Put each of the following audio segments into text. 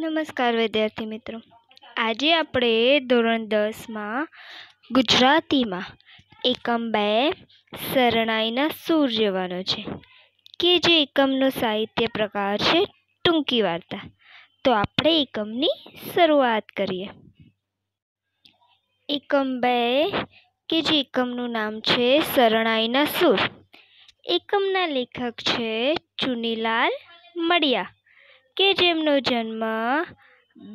નમસ્કાર વિદ્યાર્થી મિત્રો આજે આપણે ધોરણ દસમાં ગુજરાતીમાં એકમ બે શરણાઈના સૂર જોવાનો છે કે જે એકમનો સાહિત્ય પ્રકાર છે ટૂંકી વાર્તા તો આપણે એકમની શરૂઆત કરીએ એકમ બે કે જે એકમનું નામ છે શરણાઈના સૂર એકમના લેખક છે ચુનીલાલ મડિયા કે જેમનો જન્મ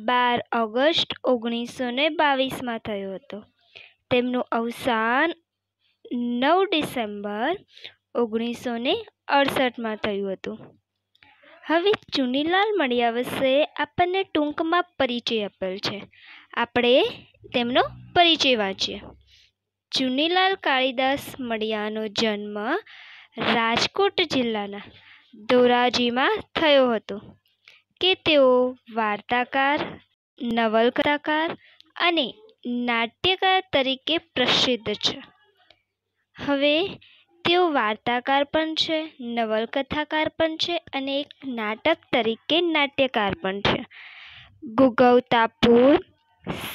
બાર ઓગસ્ટ ઓગણીસો ને બાવીસમાં થયો હતો તેમનું અવસાન નવ ડિસેમ્બર ઓગણીસો ને અડસઠમાં થયું હતું હવે ચુનીલાલ મળ્યા વિશે આપણને ટૂંકમાં પરિચય આપેલ છે આપણે તેમનો પરિચય વાંચીએ ચુનીલાલ કાળીદાસ મળ્યાનો જન્મ રાજકોટ જિલ્લાના ધોરાજીમાં થયો હતો કે તેઓ વાર્તાકાર નવલકથાકાર અને નાટ્યકાર તરીકે પ્રસિદ્ધ છે હવે તેઓ વાર્તાકાર પણ છે નવલકથાકાર પણ છે અને એક નાટક તરીકે નાટ્યકાર પણ છે ગુગવતા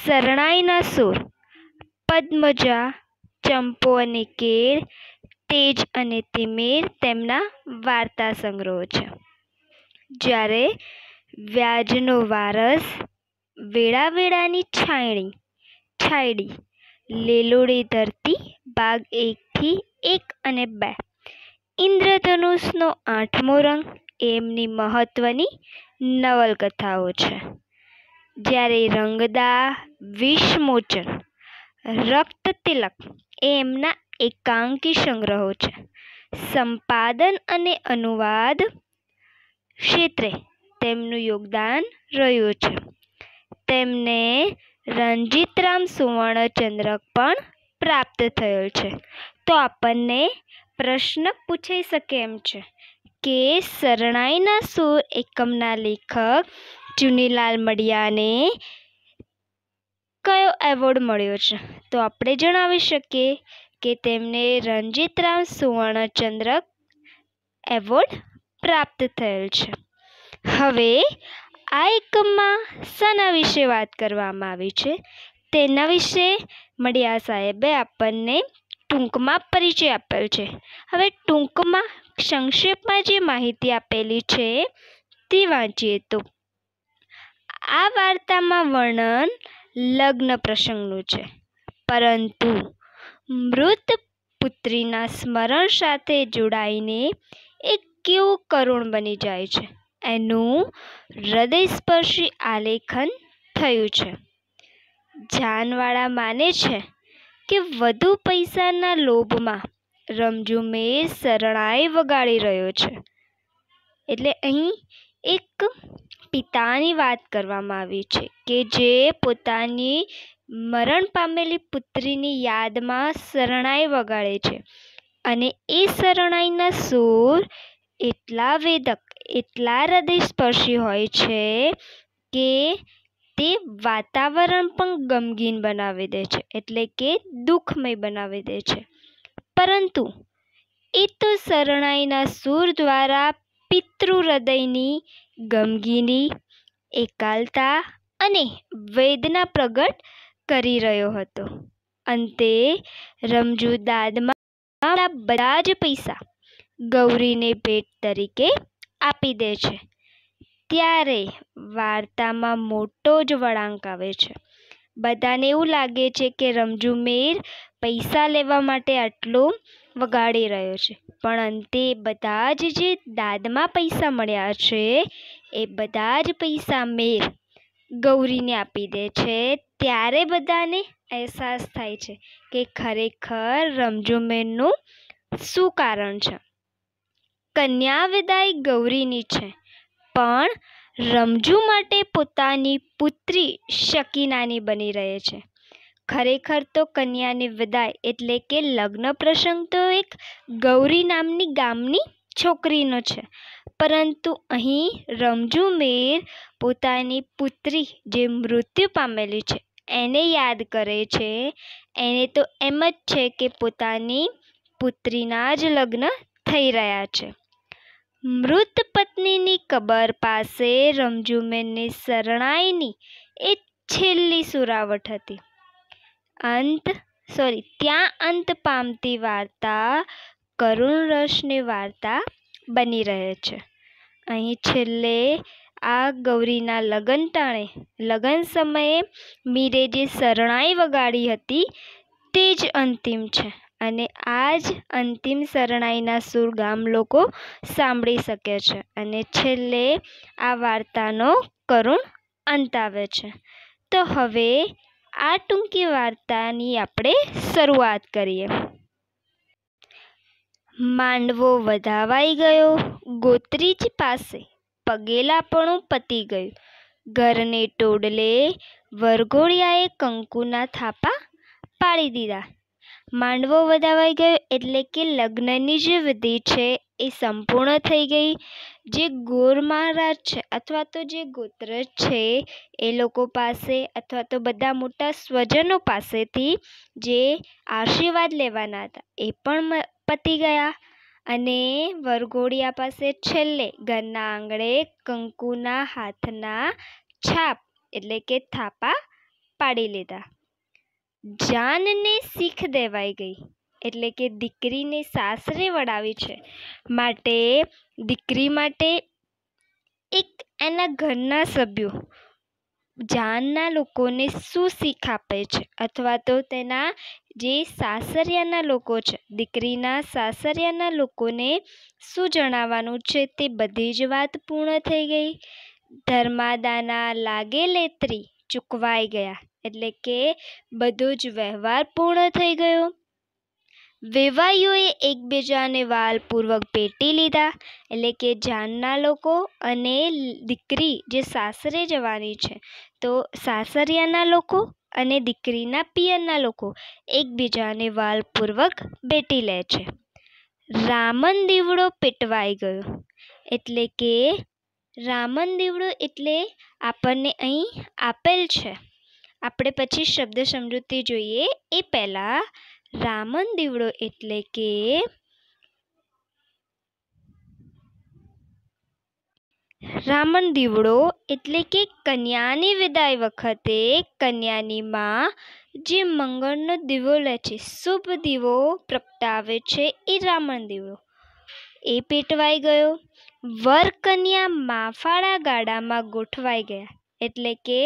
શરણાઈના સુર પદ્મજા ચંપો અને કેળ તેજ અને તિમેર તેમના વાર્તા સંગ્રહો છે જ્યારે વ્યાજનો વારસ વેળા વેળાની છાંયણી છાંયડી લેલોડી ધરતી ભાગ એકથી એક અને બે ઇન્દ્રધનુષનો આઠમો રંગ એમની મહત્ત્વની નવલકથાઓ છે જ્યારે રંગદા વિષમોચન રક્ત તિલક એ એમના એકાંકી સંગ્રહો છે સંપાદન અને અનુવાદ ક્ષેત્રે તેમનું યોગદાન રહ્યું છે તેમને રણજીતરામ સુવર્ણચંદ્રક પણ પ્રાપ્ત થયેલ છે તો આપણને પ્રશ્ન પૂછાઈ શકે એમ છે કે શરણાઈના સુર એકમના લેખક ચુનીલાલ મડિયાને કયો એવોર્ડ મળ્યો છે તો આપણે જણાવી શકીએ કે તેમને રણજીતરામ સુવર્ણચંદ્રક એવોર્ડ પ્રાપ્ત થયેલ છે હવે આ એકમમાં શાના વિશે વાત કરવામાં આવી છે તેના વિશે મડિયા સાહેબે આપણને ટૂંકમાં પરિચય આપેલ છે હવે ટૂંકમાં સંક્ષેપમાં જે માહિતી આપેલી છે તે વાંચીએ તો આ વાર્તામાં વર્ણન લગ્ન પ્રસંગનું છે પરંતુ મૃત પુત્રીના સ્મરણ સાથે જોડાઈને એક કેવું કરુણ બની જાય છે એનું હૃદયસ્પર્શી આલેખન થયું છે જાનવાળા માને છે કે વધુ પૈસાના લોભમાં રમજુમે શરણાઈ વગાડી રહ્યો છે એટલે અહીં એક પિતાની વાત કરવામાં આવી છે કે જે પોતાની મરણ પામેલી પુત્રીની યાદમાં શરણાઈ વગાડે છે અને એ શરણાઈના સૂર એટલા વેદક એટલા હૃદયસ્પર્શી હોય છે કે તે વાતાવરણ પણ ગમગીન બનાવી દે છે એટલે કે દુઃખમય બનાવી દે છે પરંતુ એ તો શરણાઈના સૂર દ્વારા પિતૃ હૃદયની ગમગીની એકાલતા અને વેદના પ્રગટ કરી રહ્યો હતો અંતે રમજુદાદમાં બધા જ પૈસા ગૌરીને ભેટ તરીકે આપી દે છે ત્યારે વાર્તામાં મોટો જ વળાંક આવે છે બધાને એવું લાગે છે કે રમજુ મેર પૈસા લેવા માટે આટલું વગાડી રહ્યો છે પણ અંતે બધા જ જે દાદમાં પૈસા મળ્યા છે એ બધા જ પૈસા મેર ગૌરીને આપી દે છે ત્યારે બધાને અહેસાસ થાય છે કે ખરેખર રમજુ મેરનું શું કારણ છે કન્યા વિદાય ગૌરીની છે પણ રમજુ માટે પોતાની પુત્રી શકીનાની બની રહે છે ખરેખર તો કન્યાની વિદાય એટલે કે લગ્ન પ્રસંગ તો એક ગૌરી નામની ગામની છોકરીનો છે પરંતુ અહીં રમજુ મેર પોતાની પુત્રી જે મૃત્યુ પામેલી છે એને યાદ કરે છે એને તો એમ જ છે કે પોતાની પુત્રીના જ લગ્ન થઈ રહ્યા છે મૃત પત્નીની કબર પાસે રમજુમેનની શરણાઈની એ છેલ્લી સુરાવટ હતી અંત સોરી ત્યાં અંત પામતી વાર્તા કરુણ રસની વાર્તા બની રહે છે અહીં છેલ્લે આ ગૌરીના લગ્ન ટાણે લગ્ન સમયે મીરે જે શરણાઈ વગાડી હતી તે જ અંતિમ છે અને આ જ અંતિમ શરણાઈના સુર ગામ લોકો સાંભળી શકે છે અને છેલ્લે આ વાર્તાનો કરુણ અંત આવે છે તો હવે આ ટૂંકી વાર્તાની આપણે શરૂઆત કરીએ માંડવો વધાવાઈ ગયો ગોત્રીજ પાસે પગેલાપણું પતી ગયું ઘરને ટોડલે વરઘોડિયાએ કંકુના થાપા પાડી દીધા માંડવો વધાવાઈ ગયો એટલે કે લગ્નની જે વિધિ છે એ સંપૂર્ણ થઈ ગઈ જે ગોર મહારાજ છે અથવા તો જે ગોત્ર છે એ લોકો પાસે અથવા તો બધા મોટા સ્વજનો પાસેથી જે આશીર્વાદ લેવાના હતા એ પણ પતી ગયા અને વરઘોડિયા પાસે છેલ્લે ઘરના આંગણે કંકુના હાથના છાપ એટલે કે થાપા પાડી લીધા જાનને શીખ દેવાઈ ગઈ એટલે કે દીકરીને સાસરે વળાવી છે માટે દીકરી માટે એક એના ઘરના સભ્યો જાનના લોકોને શું શીખ આપે છે અથવા તો તેના જે સાસરિયાના લોકો છે દીકરીના સાસરિયાના લોકોને શું જણાવવાનું છે તે બધી જ વાત પૂર્ણ થઈ ગઈ ધર્માદાના લાગે લેત્રી ચૂકવાઈ ગયા એટલે કે બધો જ વ્યવહાર પૂર્ણ થઈ ગયો વેવાઈઓએ એકબીજાને વાલપૂર્વક ભેટી લીધા એટલે કે જાનના લોકો અને દીકરી જે સાસરે જવાની છે તો સાસરિયાના લોકો અને દીકરીના પિયરના લોકો એકબીજાને વાલપૂર્વક ભેટી લે છે રામન દીવડો પેટવાઈ ગયો એટલે કે રામન દીવડો એટલે આપણને અહીં આપેલ છે આપણે પછી શબ્દ સમૃદ્ધિ જોઈએ એ પહેલાં રામન દીવડો એટલે કે રામન દીવડો એટલે કે કન્યાની વિદાય વખતે કન્યાની માં જે મંગળનો દીવો લે છે શુભ દીવો પ્રગટાવે છે એ રામણ દીવડો એ પેટવાઈ ગયો વર કન્યા માફાળા ગાડામાં ગોઠવાઈ ગયા એટલે કે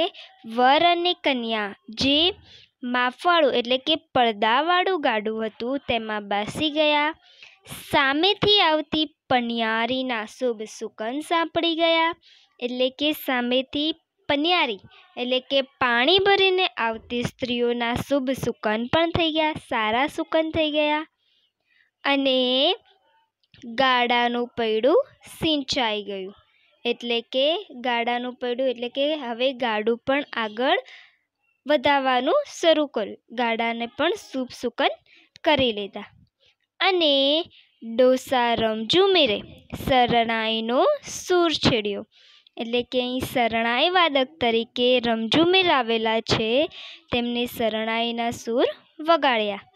વર અને કન્યા જે માફવાળું એટલે કે પડદાવાળું ગાડું હતું તેમાં બેસી ગયા સામેથી આવતી પનિયારીના શુભ સુકન સાંપડી ગયા એટલે કે સામેથી પનિયારી એટલે કે પાણી ભરીને આવતી સ્ત્રીઓના શુભ સુકન પણ થઈ ગયા સારા સુકન થઈ ગયા અને ગાડાનું પૈડું સિંચાઈ ગયું એટલે કે ગાડાનું પડ્યું એટલે કે હવે ગાડું પણ આગળ વધાવવાનું શરૂ કર્યું ગાડાને પણ સૂપ સુકન કરી લીધા અને ડોસા રમજુ મેરે શરણાઈનો સૂર છેડ્યો એટલે કે અહીં શરણાઈ વાદક તરીકે રમજુમેર આવેલા છે તેમને શરણાઈના સૂર વગાડ્યા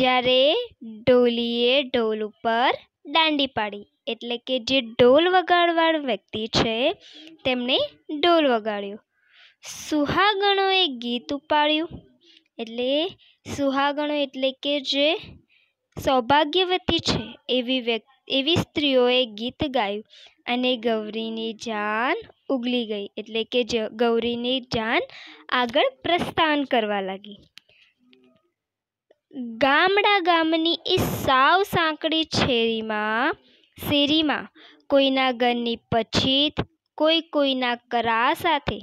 જ્યારે ઢોલીએ ઢોલ ઉપર દાંડી પાડી એટલે કે જે ઢોલ વગાડવાળ વ્યક્તિ છે તેમણે ઢોલ વગાડ્યો સુહાગણોએ ગીત ઉપાડ્યું એટલે સુહાગણો એટલે કે જે સૌભાગ્યવતી છે એવી વ્યક્તિ એવી સ્ત્રીઓએ ગીત ગાયું અને ગૌરીની જાન ઉગલી ગઈ એટલે કે જ ગૌરીની જાન આગળ પ્રસ્થાન કરવા લાગી ગામડા ગામની એ સાવ સાંકડી છેરીમાં શેરીમાં કોઈના ઘરની પછીત કોઈ કોઈના કરા સાથે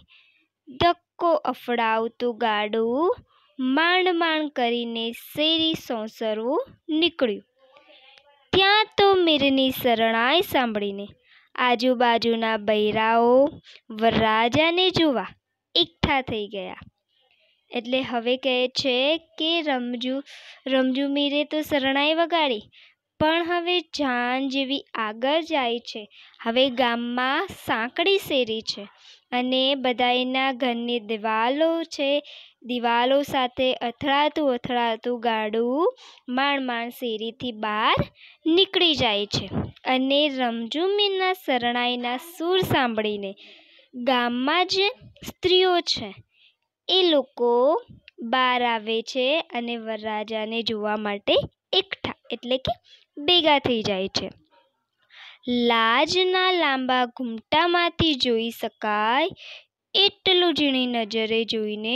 ધક્કો અફડાવતું ગાડું માંડ માંડ કરીને શેરી સોંસરવું નીકળ્યું ત્યાં તો મીરની શરણાઈ સાંભળીને આજુબાજુના બૈરાઓ વરરાજાને જોવા એકઠા થઈ ગયા એટલે હવે કહે છે કે રમજુ રમજુ મીરે તો શરણાઈ વગાડી પણ હવે જાન જેવી આગળ જાય છે હવે ગામમાં સાંકડી શેરી છે અને બધાયના ઘરની દિવાલો છે દિવાલો સાથે અથડાતું અથડાતું ગાડું માંડ માંડ શેરીથી બહાર નીકળી જાય છે અને રમજુમીના શરણાઈના સૂર સાંભળીને ગામમાં જે સ્ત્રીઓ છે એ લોકો બહાર આવે છે અને વરરાજાને જોવા માટે એકઠા એટલે કે ભેગા થઈ જાય છે લાજના લાંબા ઘૂમટામાંથી જોઈ શકાય એટલું ઝીણી નજરે જોઈને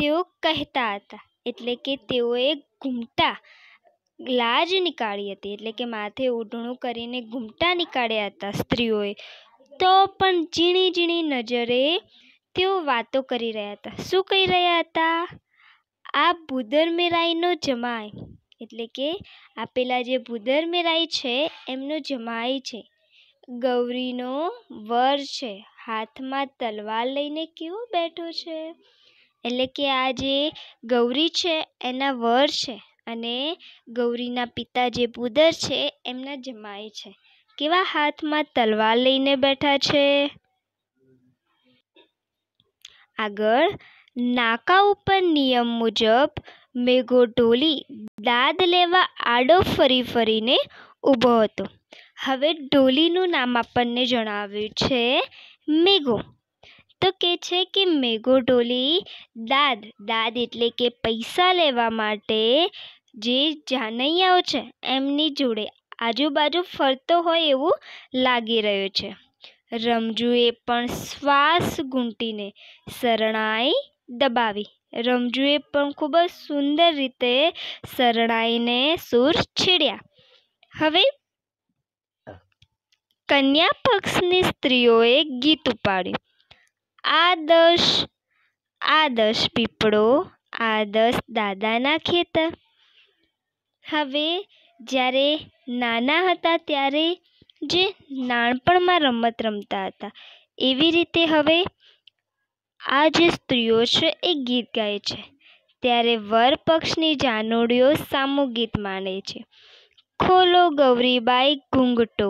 તેઓ કહેતા હતા એટલે કે તેઓએ ઘૂમટા લાજ નીકાળી હતી એટલે કે માથે ઓઢણું કરીને ઘૂમટા નીકાળ્યા હતા સ્ત્રીઓએ તો પણ ઝીણી ઝીણી નજરે તેઓ વાતો કરી રહ્યા હતા શું કહી રહ્યા હતા આ મેરાઈનો જમાય એટલે કે આપેલા જે જે મેરાઈ છે એમનો જમાય છે ગૌરીનો વર છે હાથમાં તલવાર લઈને કેવો બેઠો છે એટલે કે આ જે ગૌરી છે એના વર છે અને ગૌરીના પિતા જે ભૂદર છે એમના જમાય છે કેવા હાથમાં તલવાર લઈને બેઠા છે આગળ નાકા ઉપર નિયમ મુજબ મેઘો ઢોલી દાદ લેવા આડો ફરી ફરીને ઊભો હતો હવે ઢોલીનું નામ આપણને જણાવ્યું છે મેઘો તો કે છે કે મેઘો ઢોલી દાદ દાદ એટલે કે પૈસા લેવા માટે જે જાનૈયાઓ છે એમની જોડે આજુબાજુ ફરતો હોય એવું લાગી રહ્યું છે રમજુએ પણ શ્વાસ ઘૂંટીને શરણાઈ દબાવી રમજુએ પણ ખૂબ જ સુંદર રીતે શરણાઈને સૂર છેડ્યા હવે કન્યા પક્ષની સ્ત્રીઓએ ગીત ઉપાડ્યું આદર્શ આદર્શ પીપળો આદર્શ દાદાના ખેતર હવે જ્યારે નાના હતા ત્યારે જે નાનપણમાં રમત રમતા હતા એવી રીતે હવે આ જે સ્ત્રીઓ છે એ ગીત ગાય છે ત્યારે વર પક્ષની જાનોડીઓ સામૂહિક ગીત માને છે ખોલો ગૌરીબાઈ ઘૂંઘટો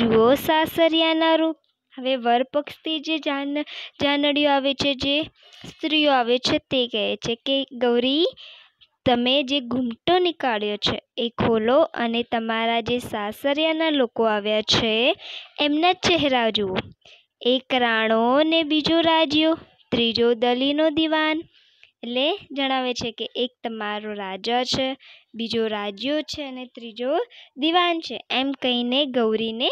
જુઓ સાસરિયાના રૂપ હવે વરપક્ષથી જે જાન જાનડીઓ આવે છે જે સ્ત્રીઓ આવે છે તે કહે છે કે ગૌરી તમે જે ઘૂમટો નીકાળ્યો છે એ ખોલો અને તમારા જે સાસરિયાના લોકો આવ્યા છે એમના ચહેરા જુઓ એક રાણો ને બીજો રાજ્યો ત્રીજો દલીનો દિવાન એટલે જણાવે છે કે એક તમારો રાજા છે બીજો રાજ્યો છે અને ત્રીજો દિવાન છે એમ કહીને ગૌરીને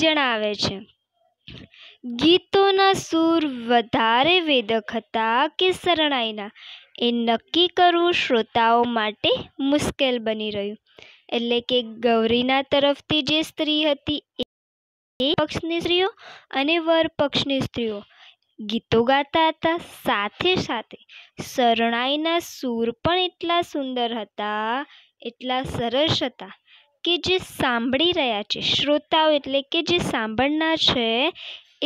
જણાવે છે ગીતોના સૂર વધારે વેદક હતા કે શરણાઈના એ નક્કી કરવું શ્રોતાઓ માટે મુશ્કેલ બની રહ્યું એટલે કે ગૌરીના તરફથી જે સ્ત્રી હતી એ પક્ષની સ્ત્રીઓ અને વર પક્ષની સ્ત્રીઓ ગીતો ગાતા હતા સાથે સાથે શરણાઈના સૂર પણ એટલા સુંદર હતા એટલા સરસ હતા કે જે સાંભળી રહ્યા છે શ્રોતાઓ એટલે કે જે સાંભળનાર છે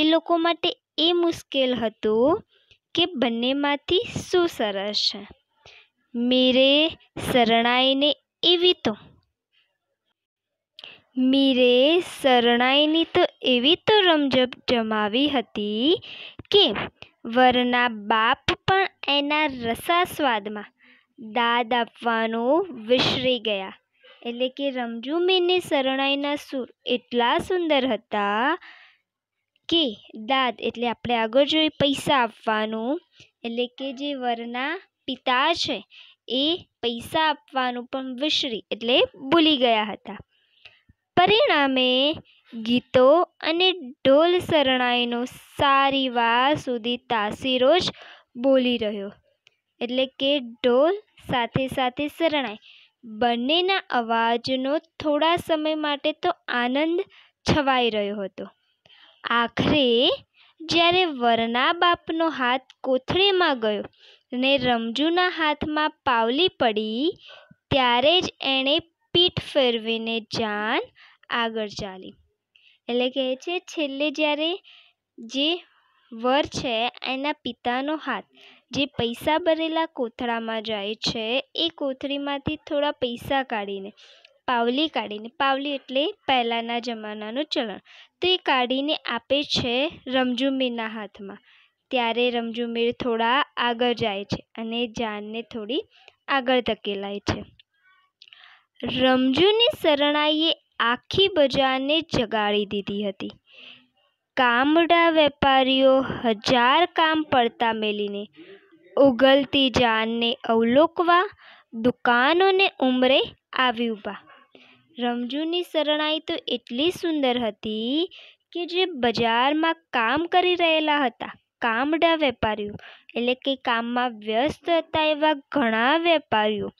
એ લોકો માટે એ મુશ્કેલ હતું કે બંનેમાંથી શું સરસ છે મીરે શરણાઈને એવી તો મીરે શરણાઈની તો એવી તો રમઝપ જમાવી હતી કે વરના બાપ પણ એના રસા સ્વાદમાં દાદ આપવાનું વિસરી ગયા એટલે કે રમજુમીની શરણાઈના સૂર એટલા સુંદર હતા કે દાદ એટલે આપણે આગળ જોઈએ પૈસા આપવાનું એટલે કે જે વરના પિતા છે એ પૈસા આપવાનું પણ વિસરી એટલે ભૂલી ગયા હતા પરિણામે ગીતો અને ઢોલ શરણાઈનો સારી વાર સુધી તાસીરો જ બોલી રહ્યો એટલે કે ઢોલ સાથે સાથે શરણાઈ બંનેના અવાજનો થોડા સમય માટે તો આનંદ છવાઈ રહ્યો હતો આખરે જ્યારે વરના બાપનો હાથ કોથળીમાં ગયો ને રમજુના હાથમાં પાવલી પડી ત્યારે જ એણે પીઠ ફેરવીને જાન આગળ ચાલી એટલે કહે છે છેલ્લે જ્યારે જે વર છે એના પિતાનો હાથ જે પૈસા ભરેલા કોથળામાં જાય છે એ કોથળીમાંથી થોડા પૈસા કાઢીને પાવલી કાઢીને પાવલી એટલે પહેલાંના જમાનાનું ચલણ તે કાઢીને આપે છે રમઝુમીરના હાથમાં ત્યારે રમઝુમીર થોડા આગળ જાય છે અને જાનને થોડી આગળ ધકેલાય છે રમજુની શરણાઈએ આખી બજારને જગાડી દીધી હતી કામડા વેપારીઓ હજાર કામ પડતા મેલીને ઉગલતી જાનને અવલોકવા દુકાનોને ઉમરે આવી ઊભા રમજૂની શરણાઈ તો એટલી સુંદર હતી કે જે બજારમાં કામ કરી રહેલા હતા કામડા વેપારીઓ એટલે કે કામમાં વ્યસ્ત હતા એવા ઘણા વેપારીઓ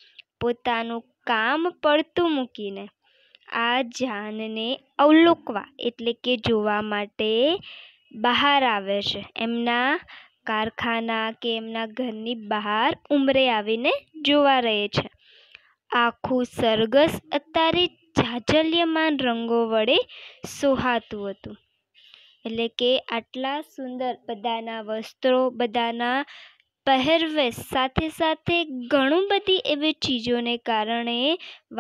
પોતાનું કામ પડતું મૂકીને આ જાનને અવલોકવા એટલે કે જોવા માટે બહાર આવે છે એમના કારખાના કે એમના ઘરની બહાર ઉમરે આવીને જોવા રહે છે આખું સરગસ અત્યારે જાજલ્યમાન રંગો વડે સોહાતું હતું એટલે કે આટલા સુંદર બધાના વસ્ત્રો બધાના પહેરવેશ સાથે સાથે ઘણું બધી એવી ચીજોને કારણે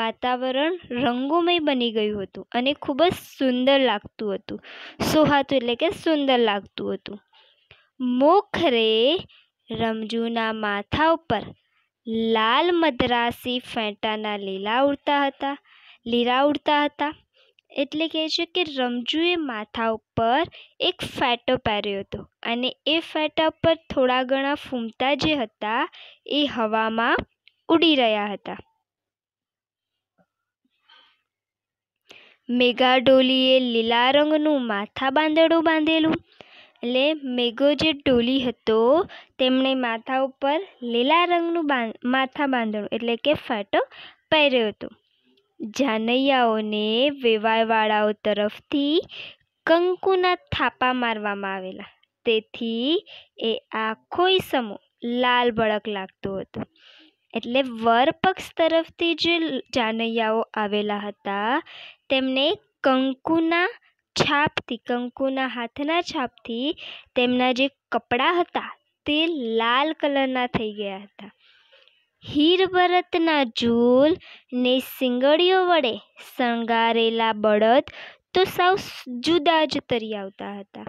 વાતાવરણ રંગોમય બની ગયું હતું અને ખૂબ જ સુંદર લાગતું હતું સોહાતું એટલે કે સુંદર લાગતું હતું મોખરે રમજુના માથા ઉપર લાલ મદ્રાસી ફેંટાના લીલા ઉડતા હતા લીરા ઉડતા હતા એટલે કહે છે કે રમજુએ માથા ઉપર એક ફેટો પહેર્યો હતો અને એ ફેટા ઉપર થોડા ઘણા ફૂમતા જે હતા એ હવામાં ઉડી રહ્યા હતા મેઘાડોલીએ લીલા રંગનું માથા બાંધડું બાંધેલું એટલે મેઘો જે ડોલી હતો તેમણે માથા ઉપર લીલા રંગનું માથા બાંધણું એટલે કે ફાટો પહેર્યો હતો જાનૈયાઓને વેવાઈવાળાઓ તરફથી કંકુના થાપા મારવામાં આવેલા તેથી એ આખોય સમૂહ લાલ બળક લાગતો હતો એટલે વરપક્ષ તરફથી જે જાનૈયાઓ આવેલા હતા તેમને કંકુના છાપથી કંકુના હાથના છાપથી તેમના જે કપડાં હતા તે લાલ કલરના થઈ ગયા હતા હીરભરતના ઝૂલ ને સિંગડીઓ વડે શણગારેલા બળદ તો સાવ જુદા જ તરી આવતા હતા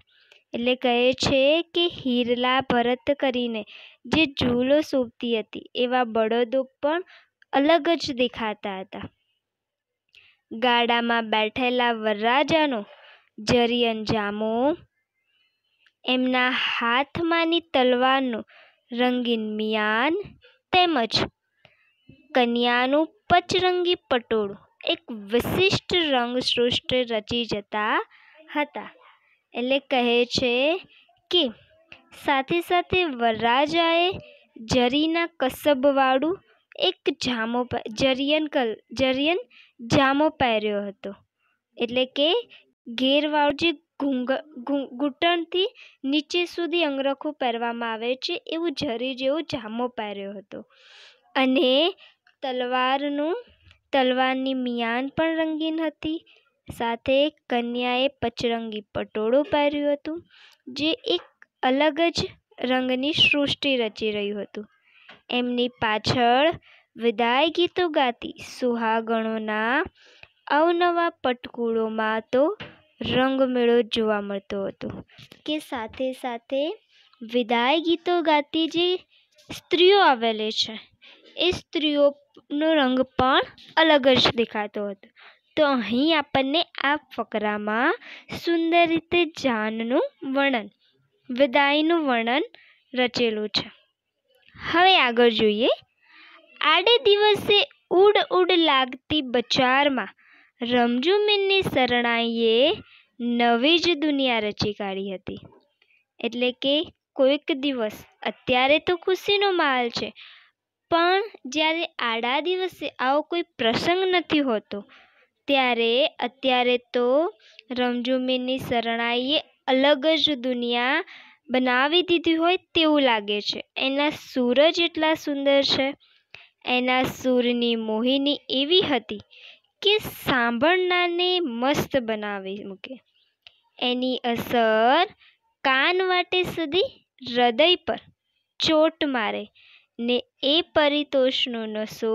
એટલે કહે છે કે હીરલા ભરત કરીને જે ઝૂલો શોભતી હતી એવા બળદો પણ અલગ જ દેખાતા હતા ગાડામાં બેઠેલા વરરાજાનો જરિયન જામો એમના હાથમાંની તલવારનો રંગીન મિયાન તેમજ કન્યાનું પચરંગી પટોળું એક વિશિષ્ટ રંગ રંગસૃષ્ટિ રચી જતા હતા એટલે કહે છે કે સાથે સાથે વરરાજાએ જરીના કસબવાળું એક જામો જરિયન કલ જરિયન જામો પહેર્યો હતો એટલે કે ઘેરવાળું જે ઘૂંટણથી નીચે સુધી અંગરખું પહેરવામાં આવે છે એવું જરી જેવો જામો પહેર્યો હતો અને તલવારનું તલવારની મિયાન પણ રંગીન હતી સાથે કન્યાએ પચરંગી પટોળું પહેર્યું હતું જે એક અલગ જ રંગની સૃષ્ટિ રચી રહ્યું હતું એમની પાછળ વિદાય ગીતો ગાતી સુહાગણોના અવનવા પટકુળોમાં તો રંગમેળો જોવા મળતો હતો કે સાથે સાથે વિદાય ગીતો ગાતી જે સ્ત્રીઓ આવેલી છે એ સ્ત્રીઓનો રંગ પણ અલગ જ દેખાતો હતો તો અહીં આપણને આ ફકરામાં સુંદર રીતે જાનનું વર્ણન વિદાયનું વર્ણન રચેલું છે હવે આગળ જોઈએ આડે દિવસે ઉડ ઉડ લાગતી બજારમાં રમજુમીનની શરણાઈએ નવી જ દુનિયા રચી કાઢી હતી એટલે કે કોઈક દિવસ અત્યારે તો ખુશીનો માહોલ છે પણ જ્યારે આડા દિવસે આવો કોઈ પ્રસંગ નથી હોતો ત્યારે અત્યારે તો રમઝુમીની શરણાઈએ અલગ જ દુનિયા બનાવી દીધી હોય તેવું લાગે છે એના સૂરજ એટલા સુંદર છે એના સૂરની મોહિની એવી હતી કે સાંભળનારને મસ્ત બનાવી મૂકે એની અસર કાન વાટે સુધી હૃદય પર ચોટ મારે ને એ પરિતોષનો નસો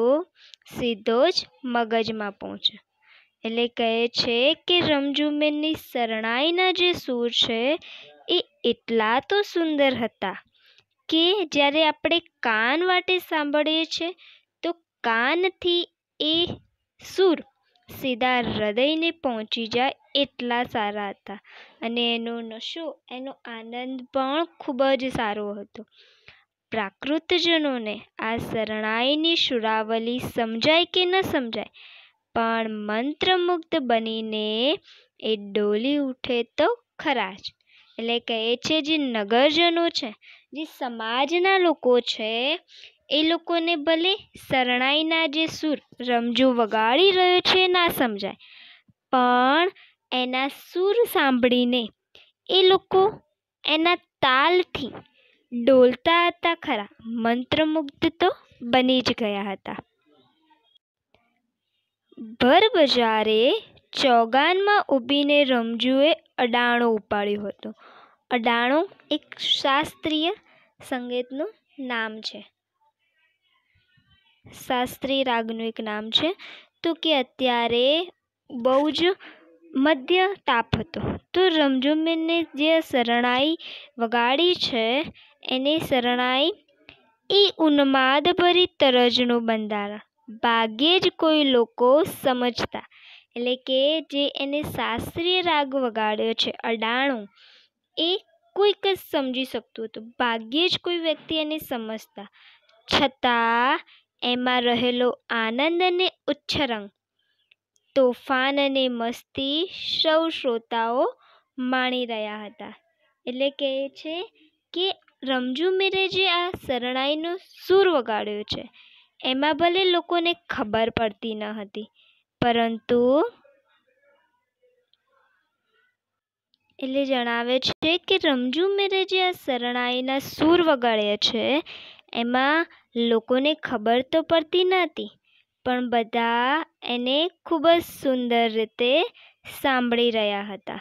સીધો જ મગજમાં પહોંચે એટલે કહે છે કે રમજુમેનની શરણાઈના જે સૂર છે એ એટલા તો સુંદર હતા કે જ્યારે આપણે કાન વાટે સાંભળીએ છીએ તો કાનથી એ સૂર સીધા હૃદયને પહોંચી જાય એટલા સારા હતા અને એનો નશો એનો આનંદ પણ ખૂબ જ સારો હતો પ્રાકૃતજનોને આ શરણાઈની સુરાવલી સમજાય કે ન સમજાય પણ મંત્રમુગ્ધ બનીને એ ડોલી ઉઠે તો ખરા જ એટલે કહે છે જે નગરજનો છે જે સમાજના લોકો છે એ લોકોને ભલે શરણાઈના જે સૂર રમજુ વગાડી રહ્યો છે ના સમજાય પણ એના સૂર સાંભળીને એ લોકો એના તાલથી ડોલતા હતા ખરા મંત્રમુગ્ધ તો બની જ ગયા હતા ભરબજારે ચોગાનમાં ઊભીને રમજુએ અડાણો ઉપાડ્યો હતો અડાણો એક શાસ્ત્રીય સંગીતનું નામ છે શાસ્ત્રીય રાગનું એક નામ છે તો કે અત્યારે બહુ જ મધ્ય તાપ હતો તો રમઝૂમીને જે શરણાઈ વગાડી છે એને શરણાઈ એ ઉન્માદભરી તરજનું બંધારણ ભાગ્યે જ કોઈ લોકો સમજતા એટલે કે જે એને શાસ્ત્રીય રાગ વગાડ્યો છે અડાણું એ કોઈક જ સમજી શકતું હતું ભાગ્યે જ કોઈ વ્યક્તિ એને સમજતા છતાં એમાં રહેલો આનંદ અને ઉચ્છરંગ તોફાન અને મસ્તી સૌ શ્રોતાઓ માણી રહ્યા હતા એટલે કહે છે કે રમજુ મીરે જે આ શરણાઈનો સૂર વગાડ્યો છે એમાં ભલે લોકોને ખબર પડતી ન હતી પરંતુ એટલે જણાવે છે કે રમજુ મેરે જે આ શરણાઈના સૂર વગાડ્યા છે એમાં લોકોને ખબર તો પડતી નહોતી પણ બધા એને ખૂબ જ સુંદર રીતે સાંભળી રહ્યા હતા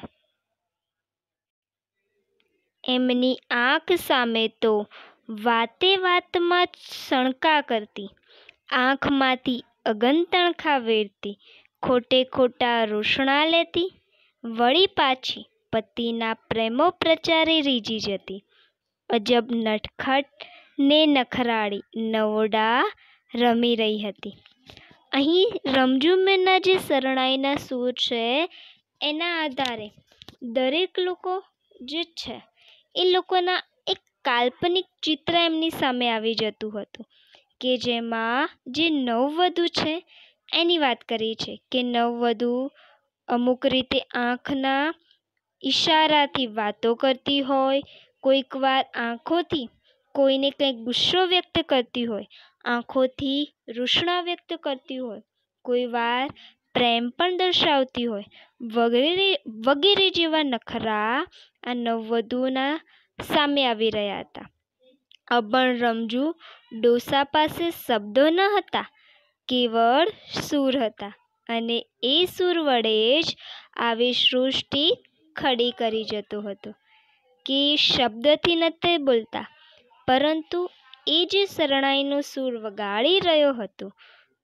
એમની આંખ સામે તો વાતે વાતમાં શણકા કરતી આંખમાંથી અગનતણખા વેરતી ખોટે ખોટા રોષણા લેતી વળી પાછી પતિના પ્રેમો પ્રચારે રીજી જતી અજબ નટખટ ને નખરાળી નવડા રમી રહી હતી અહીં રમઝૂમેના જે શરણાઈના સૂર છે એના આધારે દરેક લોકો જે છે એ લોકોના એક કાલ્પનિક ચિત્ર એમની સામે આવી જતું હતું કે જેમાં જે નવવધુ છે એની વાત કરી છે કે નવવધુ અમુક રીતે આંખના ઈશારાથી વાતો કરતી હોય કોઈક વાર આંખોથી કોઈને કંઈક ગુસ્સો વ્યક્ત કરતી હોય આંખોથી રૂષણા વ્યક્ત કરતી હોય કોઈ વાર પ્રેમ પણ દર્શાવતી હોય વગેરે વગેરે જેવા નખરા આ નવવધુના સામે આવી રહ્યા હતા અબણ રમજુ ડોસા પાસે શબ્દો ન હતા કેવળ સૂર હતા અને એ સૂર વડે જ આવી સૃષ્ટિ ખડી કરી જતો હતો કે શબ્દથી નથી બોલતા પરંતુ એ જે શરણાઈનો સૂર વગાડી રહ્યો હતો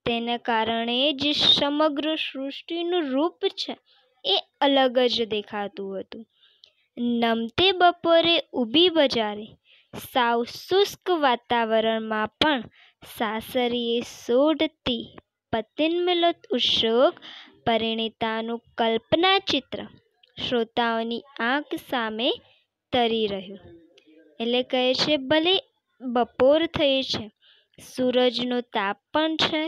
તેના કારણે જે સમગ્ર સૃષ્ટિનું રૂપ છે એ અલગ જ દેખાતું હતું નમતે બપોરે ઊભી બજારે સાવ શુષ્ક વાતાવરણમાં પણ સાસરીએ સોડતી પતિન્મલત ઉત્સોક પરિણીતાનું કલ્પના ચિત્ર શ્રોતાઓની આંખ સામે તરી રહ્યું એટલે કહે છે ભલે બપોર થઈ છે સૂરજનો તાપ પણ છે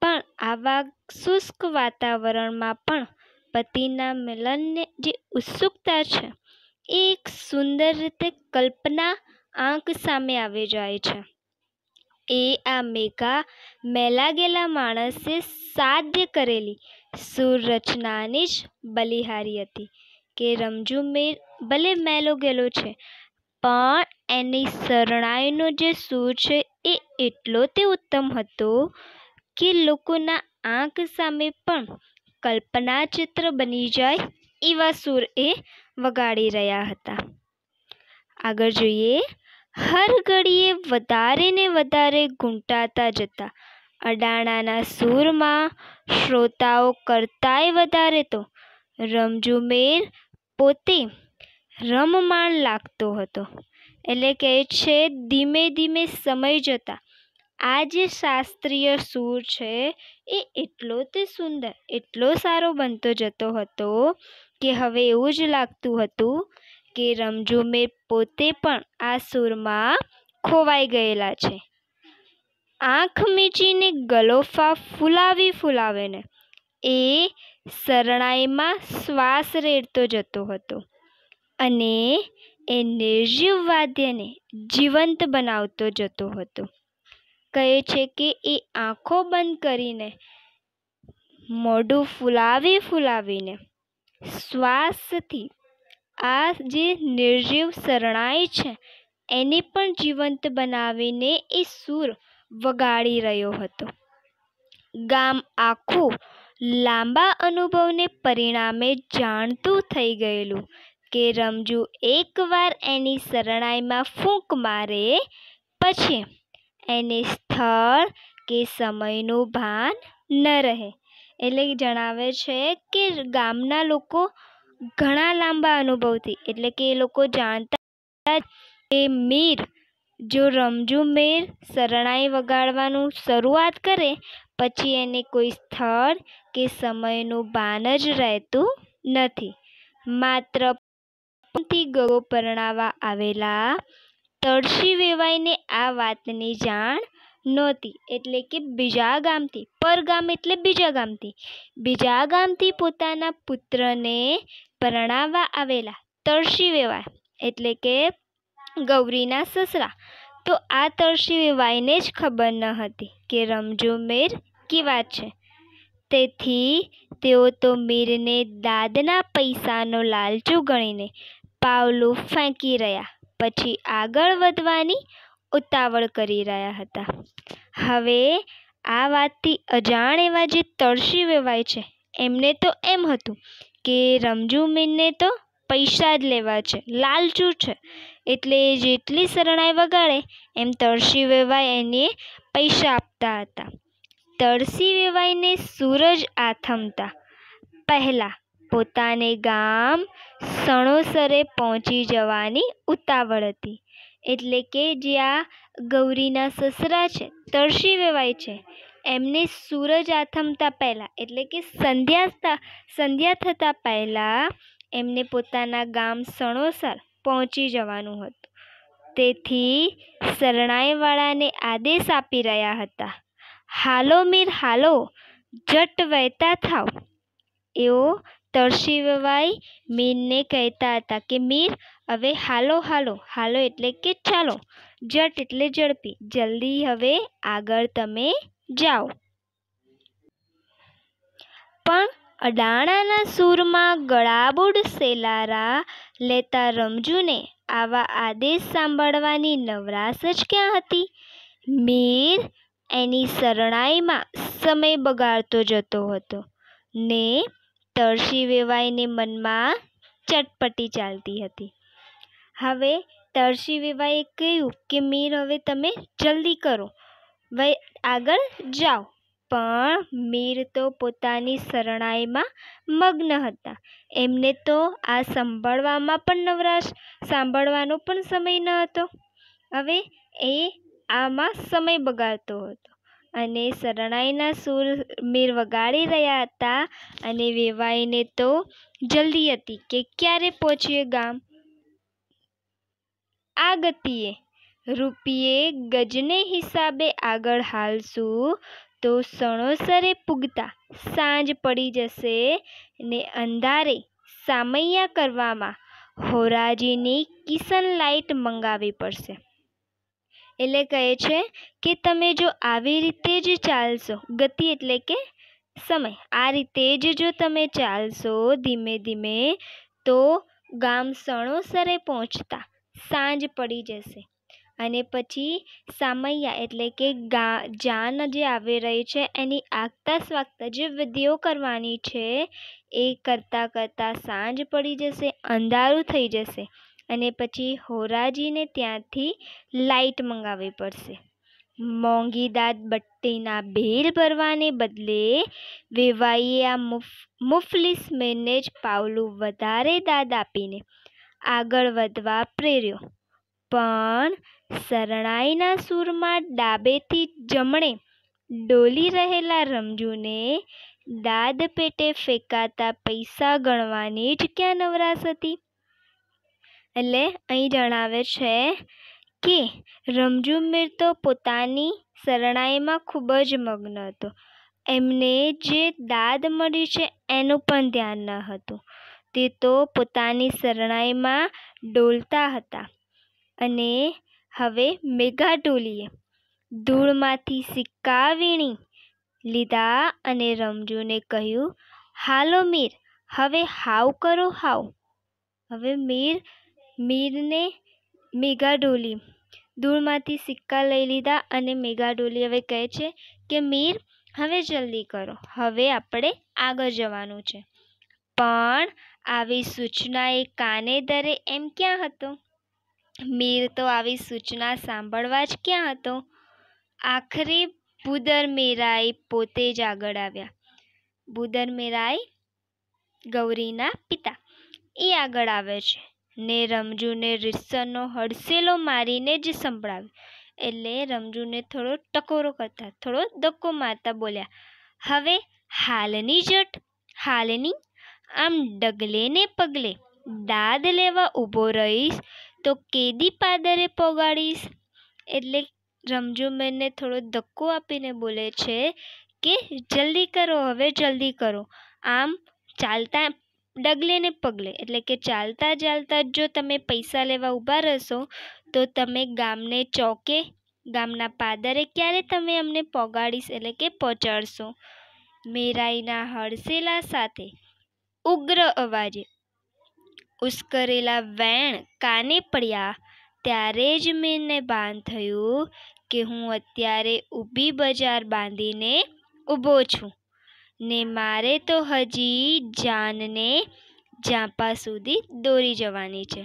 પણ આવા શુષ્ક વાતાવરણમાં પણ પતિના મિલનને જે ઉત્સુકતા છે એ એક સુંદર રીતે કલ્પના આંખ સામે આવી જાય છે એ આ મેઘા મેલાગેલા માણસે સાધ્ય કરેલી સુરચનાની જ બલિહારી હતી કે રમજુ મેર ભલે મેલો ગેલો છે પણ એની શરણાઈનો જે સૂર છે એ એટલો તે ઉત્તમ હતો કે લોકોના આંખ સામે પણ કલ્પનાચિત્ર બની જાય એવા સૂર એ વગાડી રહ્યા હતા આગળ જોઈએ હર ઘડીએ વધારે ને વધારે ઘૂંટાતા જતા અડાણાના સૂરમાં શ્રોતાઓ કરતાંય વધારે તો રમજુમેર પોતે રમમાણ લાગતો હતો એટલે કહે છે ધીમે ધીમે સમય જતાં આ જે શાસ્ત્રીય સૂર છે એ એટલો તે સુંદર એટલો સારો બનતો જતો હતો કે હવે એવું જ લાગતું હતું કે રમઝૂમે પોતે પણ આ સૂરમાં ખોવાઈ ગયેલા છે આંખ મીચીને ગલોફા ફૂલાવી ફૂલાવીને એ શરણાઈમાં શ્વાસ રેડતો જતો હતો અને એ નિર્જીવ વાદ્યને જીવંત બનાવતો જતો હતો કહે છે કે એ આંખો બંધ કરીને મોઢું ફૂલાવી ફૂલાવીને શ્વાસથી આ જે નિર્જીવ શરણાઈ છે એને પણ જીવંત બનાવીને એ સૂર વગાડી રહ્યો હતો ગામ આખું લાંબા અનુભવને પરિણામે જાણતું થઈ ગયેલું કે રમજુ એકવાર એની શરણાઈમાં ફૂંક મારે પછી એને સ્થળ કે સમયનું ભાન ન રહે એટલે જણાવે છે કે ગામના લોકો ઘણા લાંબા અનુભવથી એટલે કે એ લોકો જાણતા કે મીર જો રમજુ મીર શરણાઈ વગાડવાનું શરૂઆત કરે પછી એને કોઈ સ્થળ કે સમયનું ભાન જ રહેતું નથી માત્ર થી ગરો પરણાવા આવેલા તળશી વેવાઈને આ વાતની જાણ નહોતી એટલે કે બીજા ગામથી પર ગામ એટલે બીજા ગામથી બીજા ગામથી પોતાના પુત્રને પરણાવવા આવેલા તળશી વેવાય એટલે કે ગૌરીના સસરા તો આ તળશી વેવાઈને જ ખબર ન હતી કે રમજો મેર કી વાત છે તેથી તેઓ તો મીરને દાદના પૈસાનો લાલચો ગણીને પાવલું ફેંકી રહ્યા પછી આગળ વધવાની ઉતાવળ કરી રહ્યા હતા હવે આ વાતથી અજાણ એવા જે તળસી વેવાય છે એમને તો એમ હતું કે રમજુમીનને તો પૈસા જ લેવા છે લાલચુ છે એટલે જેટલી શરણાઈ વગાડે એમ તળસી વેવાય એને પૈસા આપતા હતા તળસી વેવાઈને સૂરજ આથમતા પહેલાં પોતાને ગામ સણોસરે પહોંચી જવાની ઉતાવળ હતી એટલે કે જે આ ગૌરીના સસરા છે તરસી વેવાય છે એમને સૂરજ આથમતા પહેલાં એટલે કે સંધ્યા સંધ્યા થતાં પહેલાં એમને પોતાના ગામ સણોસર પહોંચી જવાનું હતું તેથી શરણાઈવાળાને આદેશ આપી રહ્યા હતા હાલો મીર હાલો જટ વહેતા થાવ એવો તરશીવાઈ મીરને કહેતા હતા કે મીર હવે હાલો હાલો હાલો એટલે કે ચાલો જટ એટલે ઝડપી જલ્દી હવે આગળ તમે જાઓ પણ અડાણાના સૂરમાં ગળાબુડ સેલારા લેતા રમજુને આવા આદેશ સાંભળવાની નવરાશ જ ક્યાં હતી મીર એની શરણાઈમાં સમય બગાડતો જતો હતો ને તરસી વેવાઈને મનમાં ચટપટી ચાલતી હતી હવે તરસી વેવાએ કહ્યું કે મીર હવે તમે જલ્દી કરો ભાઈ આગળ જાઓ પણ મીર તો પોતાની શરણાઈમાં મગ્ન હતા એમને તો આ સાંભળવામાં પણ નવરાશ સાંભળવાનો પણ સમય ન હતો હવે એ આમાં સમય બગાડતો હતો અને શરણાઈના સૂર મીર વગાડી રહ્યા હતા અને વેવાઈને તો જલ્દી હતી કે ક્યારે પહોંચ્યું ગામ આ ગતિએ રૂપિયે ગજને હિસાબે આગળ હાલશું તો સણોસરે પૂગતા સાંજ પડી જશે ને અંધારે સામૈયા કરવામાં હોરાજીની કિસન લાઇટ મંગાવી પડશે એટલે કહે છે કે તમે જો આવી રીતે જ ચાલશો ગતિ એટલે કે સમય આ રીતે જ જો તમે ચાલશો ધીમે ધીમે તો ગામ સણોસરે પહોંચતા સાંજ પડી જશે અને પછી સામૈયા એટલે કે ગા જાન જે આવી રહી છે એની આગતા સ્વાગતા જે વિધિઓ કરવાની છે એ કરતાં કરતાં સાંજ પડી જશે અંધારું થઈ જશે અને પછી હોરાજીને ત્યાંથી લાઇટ મંગાવવી પડશે મોંઘી દાદ બટ્ટીના ભેલ ભરવાને બદલે વેવાઈએ આ મુફલિસ મેને જ પાવલું વધારે દાદ આપીને આગળ વધવા પ્રેર્યો પણ શરણાઈના સૂરમાં ડાબેથી જમણે ડોલી રહેલા રમજુને દાદ પેટે ફેંકાતા પૈસા ગણવાની જ ક્યાં નવરાશ હતી એટલે અહીં જણાવે છે કે રમજુ મીર તો પોતાની શરણાઈમાં ખૂબ જ મગ્ન હતો એમને જે દાદ મળી છે એનું પણ ધ્યાન ન હતું તે તો પોતાની શરણાઈમાં ડોલતા હતા અને હવે મેઘા ટોલીએ ધૂળમાંથી સિક્કા વીણી લીધા અને રમજુને કહ્યું હાલો મીર હવે હાવ કરો હાવ હવે મીર મીરને મેઘાડોલી દૂરમાંથી સિક્કા લઈ લીધા અને મેઘાડોલી હવે કહે છે કે મીર હવે જલ્દી કરો હવે આપણે આગળ જવાનું છે પણ આવી સૂચના એ કાને દરે એમ ક્યાં હતો મીર તો આવી સૂચના સાંભળવા જ ક્યાં હતો આખરે બુદર મેરાઈ પોતે જ આગળ આવ્યા બુદર મેરાઈ ગૌરીના પિતા એ આગળ આવે છે ને રમજુને રીસનો હડસેલો મારીને જ સંભળાવ્યો એટલે રમજુને થોડો ટકોરો કરતા થોડો ધક્કો મારતા બોલ્યા હવે હાલની જટ હાલની આમ ડગલેને પગલે દાદ લેવા ઊભો રહીશ તો કેદી પાદરે પોગાડીશ એટલે રમજુ મેને થોડો ધક્કો આપીને બોલે છે કે જલ્દી કરો હવે જલ્દી કરો આમ ચાલતા ડગલે ને પગલે એટલે કે ચાલતા ચાલતા જો તમે પૈસા લેવા ઊભા રહેશો તો તમે ગામને ચોકે ગામના પાદરે ક્યારે તમે અમને પોગાડીશ એટલે કે પહોંચાડશો મેરાઈના હળસેલા સાથે ઉગ્ર અવાજે ઉશ્કરેલા વેણ કાને પડ્યા ત્યારે જ મેને બાન થયું કે હું અત્યારે ઊભી બજાર બાંધીને ઊભો છું ને મારે તો હજી જાનને ઝાંપા સુધી દોરી જવાની છે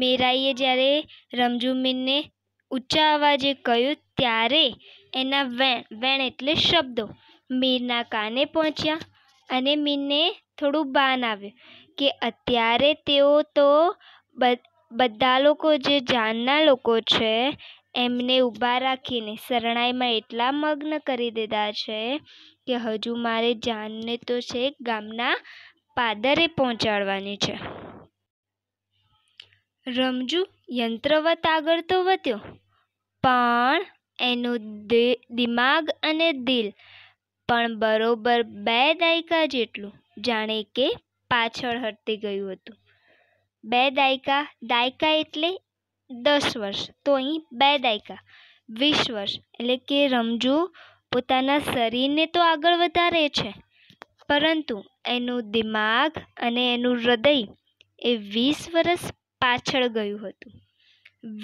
મીરાઈએ જ્યારે રમઝૂમીનને ઊંચા અવાજે કહ્યું ત્યારે એના વેણ વેણ એટલે શબ્દો મીરના કાને પહોંચ્યા અને મીરને થોડું બાન આવ્યું કે અત્યારે તેઓ તો બધા લોકો જે જાનના લોકો છે એમને ઊભા રાખીને શરણાઈમાં એટલા મગ્ન કરી દીધા છે કે હજુ મારે જાનને તો છેક ગામના પાદરે પહોંચાડવાની છે રમજુ યંત્રવત આગળ તો વધ્યો પણ એનું દિમાગ અને દિલ પણ બરોબર બે દાયકા જેટલું જાણે કે પાછળ હટી ગયું હતું બે દાયકા દાયકા એટલે દસ વર્ષ તો અહીં બે દાયકા વીસ વર્ષ એટલે કે રમજુ પોતાના શરીરને તો આગળ વધારે છે પરંતુ એનું દિમાગ અને એનું હૃદય એ વીસ વર્ષ પાછળ ગયું હતું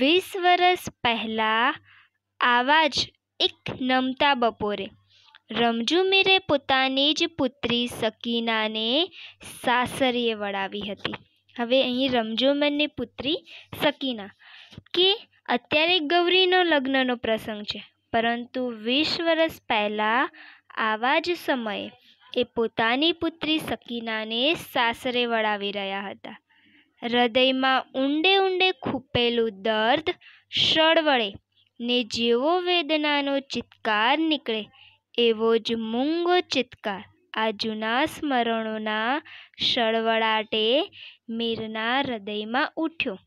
વીસ વર્ષ પહેલાં આવા જ એક નમતા બપોરે રમજુ મીરે પોતાની જ પુત્રી સકીનાને સાસરીએ વળાવી હતી હવે અહીં રમજુમનની પુત્રી સકીના કે અત્યારે ગૌરીનો લગ્નનો પ્રસંગ છે પરંતુ વીસ વર્ષ પહેલાં આવા જ સમયે એ પોતાની પુત્રી સકીનાને સાસરે વળાવી રહ્યા હતા હૃદયમાં ઊંડે ઊંડે ખૂપેલું દર્દ સળવળે ને જેવો વેદનાનો ચિત્કાર નીકળે એવો જ મૂંગો ચિત્કાર આ જૂના સ્મરણોના સળવળાટે મીરના હૃદયમાં ઉઠ્યો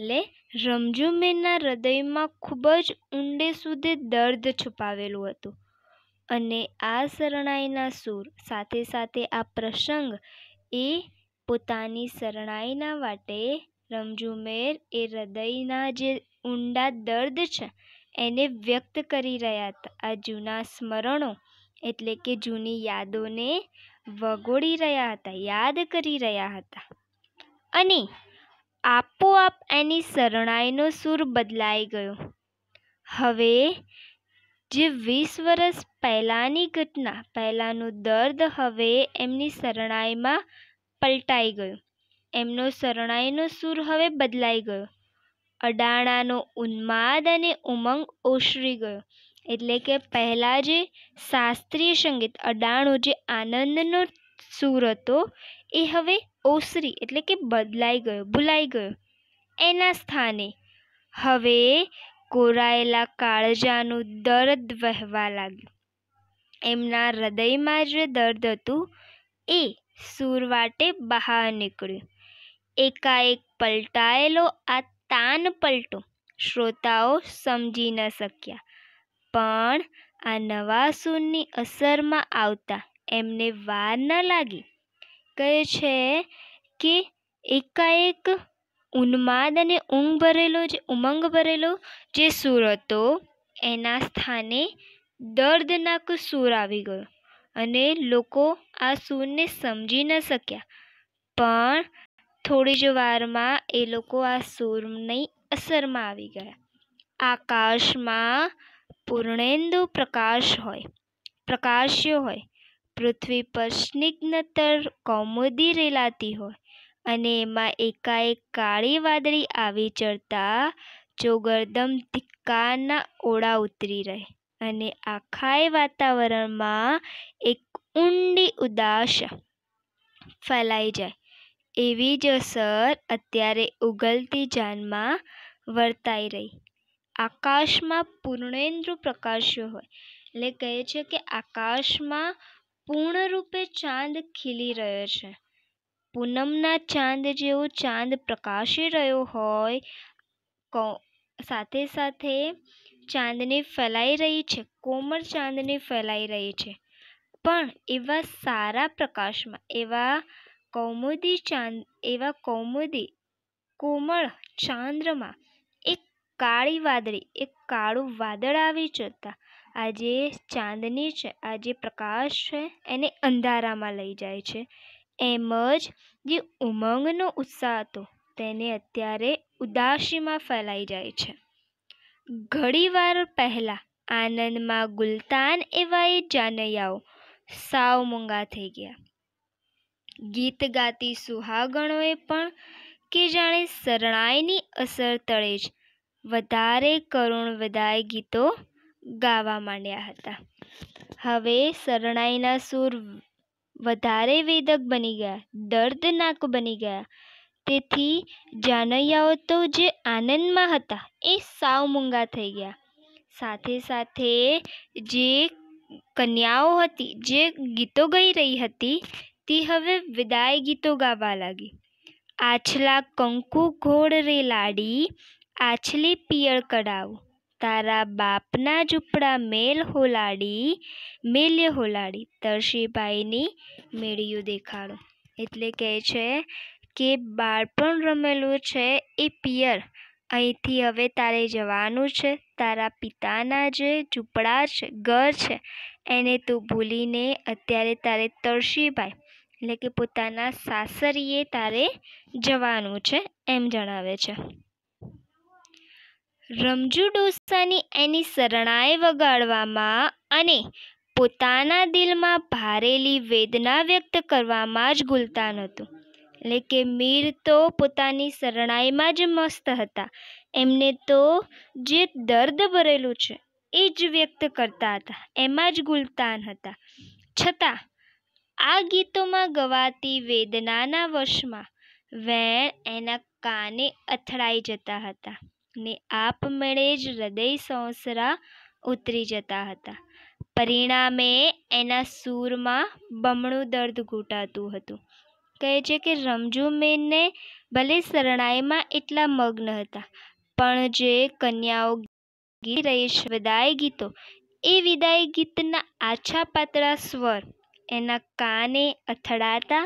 એટલે રમઝુમીના હૃદયમાં ખૂબ જ ઊંડે સુધી દર્દ છુપાવેલું હતું અને આ શરણાઈના સૂર સાથે સાથે આ પ્રસંગ એ પોતાની શરણાઈના માટે રમઝુમેર એ હૃદયના જે ઊંડા દર્દ છે એને વ્યક્ત કરી રહ્યા હતા આ જૂના સ્મરણો એટલે કે જૂની યાદોને વગોળી રહ્યા હતા યાદ કરી રહ્યા હતા અને આપોઆપ એની શરણાઈનો સૂર બદલાઈ ગયો હવે જે વીસ વર્ષ પહેલાંની ઘટના પહેલાંનું દર્દ હવે એમની શરણાઈમાં પલટાઈ ગયું એમનો શરણાઈનો સૂર હવે બદલાઈ ગયો અડાણાનો ઉન્માદ અને ઉમંગ ઓસરી ગયો એટલે કે પહેલાં જે શાસ્ત્રીય સંગીત અડાણો જે આનંદનો સૂર હતો એ હવે ઓસરી એટલે કે બદલાઈ ગયો ભૂલાઈ ગયો એના સ્થાને હવે કોરાયેલા કાળજાનું દર્દ વહેવા લાગ્યું એમના હૃદયમાં જે દર્દ હતું એ સૂરવાટે બહાર નીકળ્યું એકાએક પલટાયેલો આ તાન પલટો શ્રોતાઓ સમજી ન શક્યા પણ આ નવા સૂરની અસરમાં આવતા એમને વાર ન લાગી કહે છે કે એકાએક ઉન્માદ અને ઊંઘ ભરેલો જે ઉમંગ ભરેલો જે સૂર હતો એના સ્થાને દર્દનાક સૂર આવી ગયો અને લોકો આ સૂરને સમજી ન શક્યા પણ થોડી જ વારમાં એ લોકો આ સૂરની અસરમાં આવી ગયા આકાશમાં પૂર્ણેન્દુ પ્રકાશ હોય પ્રકાશ્ય હોય પૃથ્વી પર સ્નિગ્નતર કૌમુદી રેલાતી હોય અને એમાં એકાએક કાળી વાદળી આવી ચડતા ચોગરદમ ધિક્કારના ઓળા ઉતરી રહે અને આખાય વાતાવરણમાં એક ઊંડી ઉદાસ ફેલાઈ જાય એવી જ અસર અત્યારે ઉગલતી જાનમાં વર્તાઈ રહી આકાશમાં પૂર્ણેન્દ્ર પ્રકાશ્યો હોય એટલે કહે છે કે આકાશમાં પૂર્ણરૂપે ચાંદ ખીલી રહ્યો છે પૂનમના ચાંદ જેવો ચાંદ પ્રકાશી રહ્યો હોય સાથે સાથે ચાંદની ફેલાઈ રહી છે કોમળ ચાંદની ફેલાઈ રહી છે પણ એવા સારા પ્રકાશમાં એવા કૌમુદી ચાંદ એવા કૌમુદી કોમળ ચાંદ્રમાં એક કાળી વાદળી એક કાળું વાદળ આવી જતાં આજે ચાંદની છે આ જે પ્રકાશ છે એને અંધારામાં લઈ જાય છે એમ જ જે ઉમંગનો ઉત્સાહ હતો તેને અત્યારે ઉદાસીમાં ફેલાઈ જાય છે ઘડીવાર પહેલાં આનંદમાં ગુલતાન એવા એ જાનૈયાઓ સાવ મૂંગા થઈ ગયા ગીત ગાતી સુહાગણોએ પણ કે જાણે શરણાઈની અસર તળે જ વધારે કરુણ વધાય ગીતો ગાવા માંડ્યા હતા હવે શરણાઈના સૂર વધારે વેદક બની ગયા દર્દનાક બની ગયા તેથી જાનૈયાઓ તો જે આનંદમાં હતા એ સાવ મૂંગા થઈ ગયા સાથે સાથે જે કન્યાઓ હતી જે ગીતો ગાઈ રહી હતી તે હવે વિદાય ગીતો ગાવા લાગી આછલા કંકુ ઘોડ રે લાડી આછલી પિયળ કડાવું તારા બાપના ઝૂંપડા મેલ હોલાડી મેલ્ય હોલાડી તરસીભાઈની મેળિયું દેખાડો એટલે કહે છે કે બાળપણ રમેલું છે એ પિયર અહીંથી હવે તારે જવાનું છે તારા પિતાના જે ઝૂંપડા છે ઘર છે એને તું ભૂલીને અત્યારે તારે તરસીભાઈ એટલે કે પોતાના સાસરીએ તારે જવાનું છે એમ જણાવે છે રમજુ ડોસાની એની શરણાઈ વગાડવામાં અને પોતાના દિલમાં ભારેલી વેદના વ્યક્ત કરવામાં જ ગુલતાન હતું એટલે કે મીર તો પોતાની શરણાઈમાં જ મસ્ત હતા એમને તો જે દર્દ ભરેલું છે એ જ વ્યક્ત કરતા હતા એમાં જ ગુલતાન હતા છતાં આ ગીતોમાં ગવાતી વેદનાના વશમાં વેણ એના કાને અથડાઈ જતા હતા ને આપમેળે જ હૃદય સોંસરા ઉતરી જતા હતા પરિણામે એના સૂરમાં બમણું દર્દ ઘૂંટાતું હતું કહે છે કે રમજુ મેનને ભલે શરણાઈમાં એટલા મગ્ન હતા પણ જે કન્યાઓ ગી રહી વિદાય ગીતો એ વિદાય ગીતના આછા પાતળા સ્વર એના કાને અથડાતા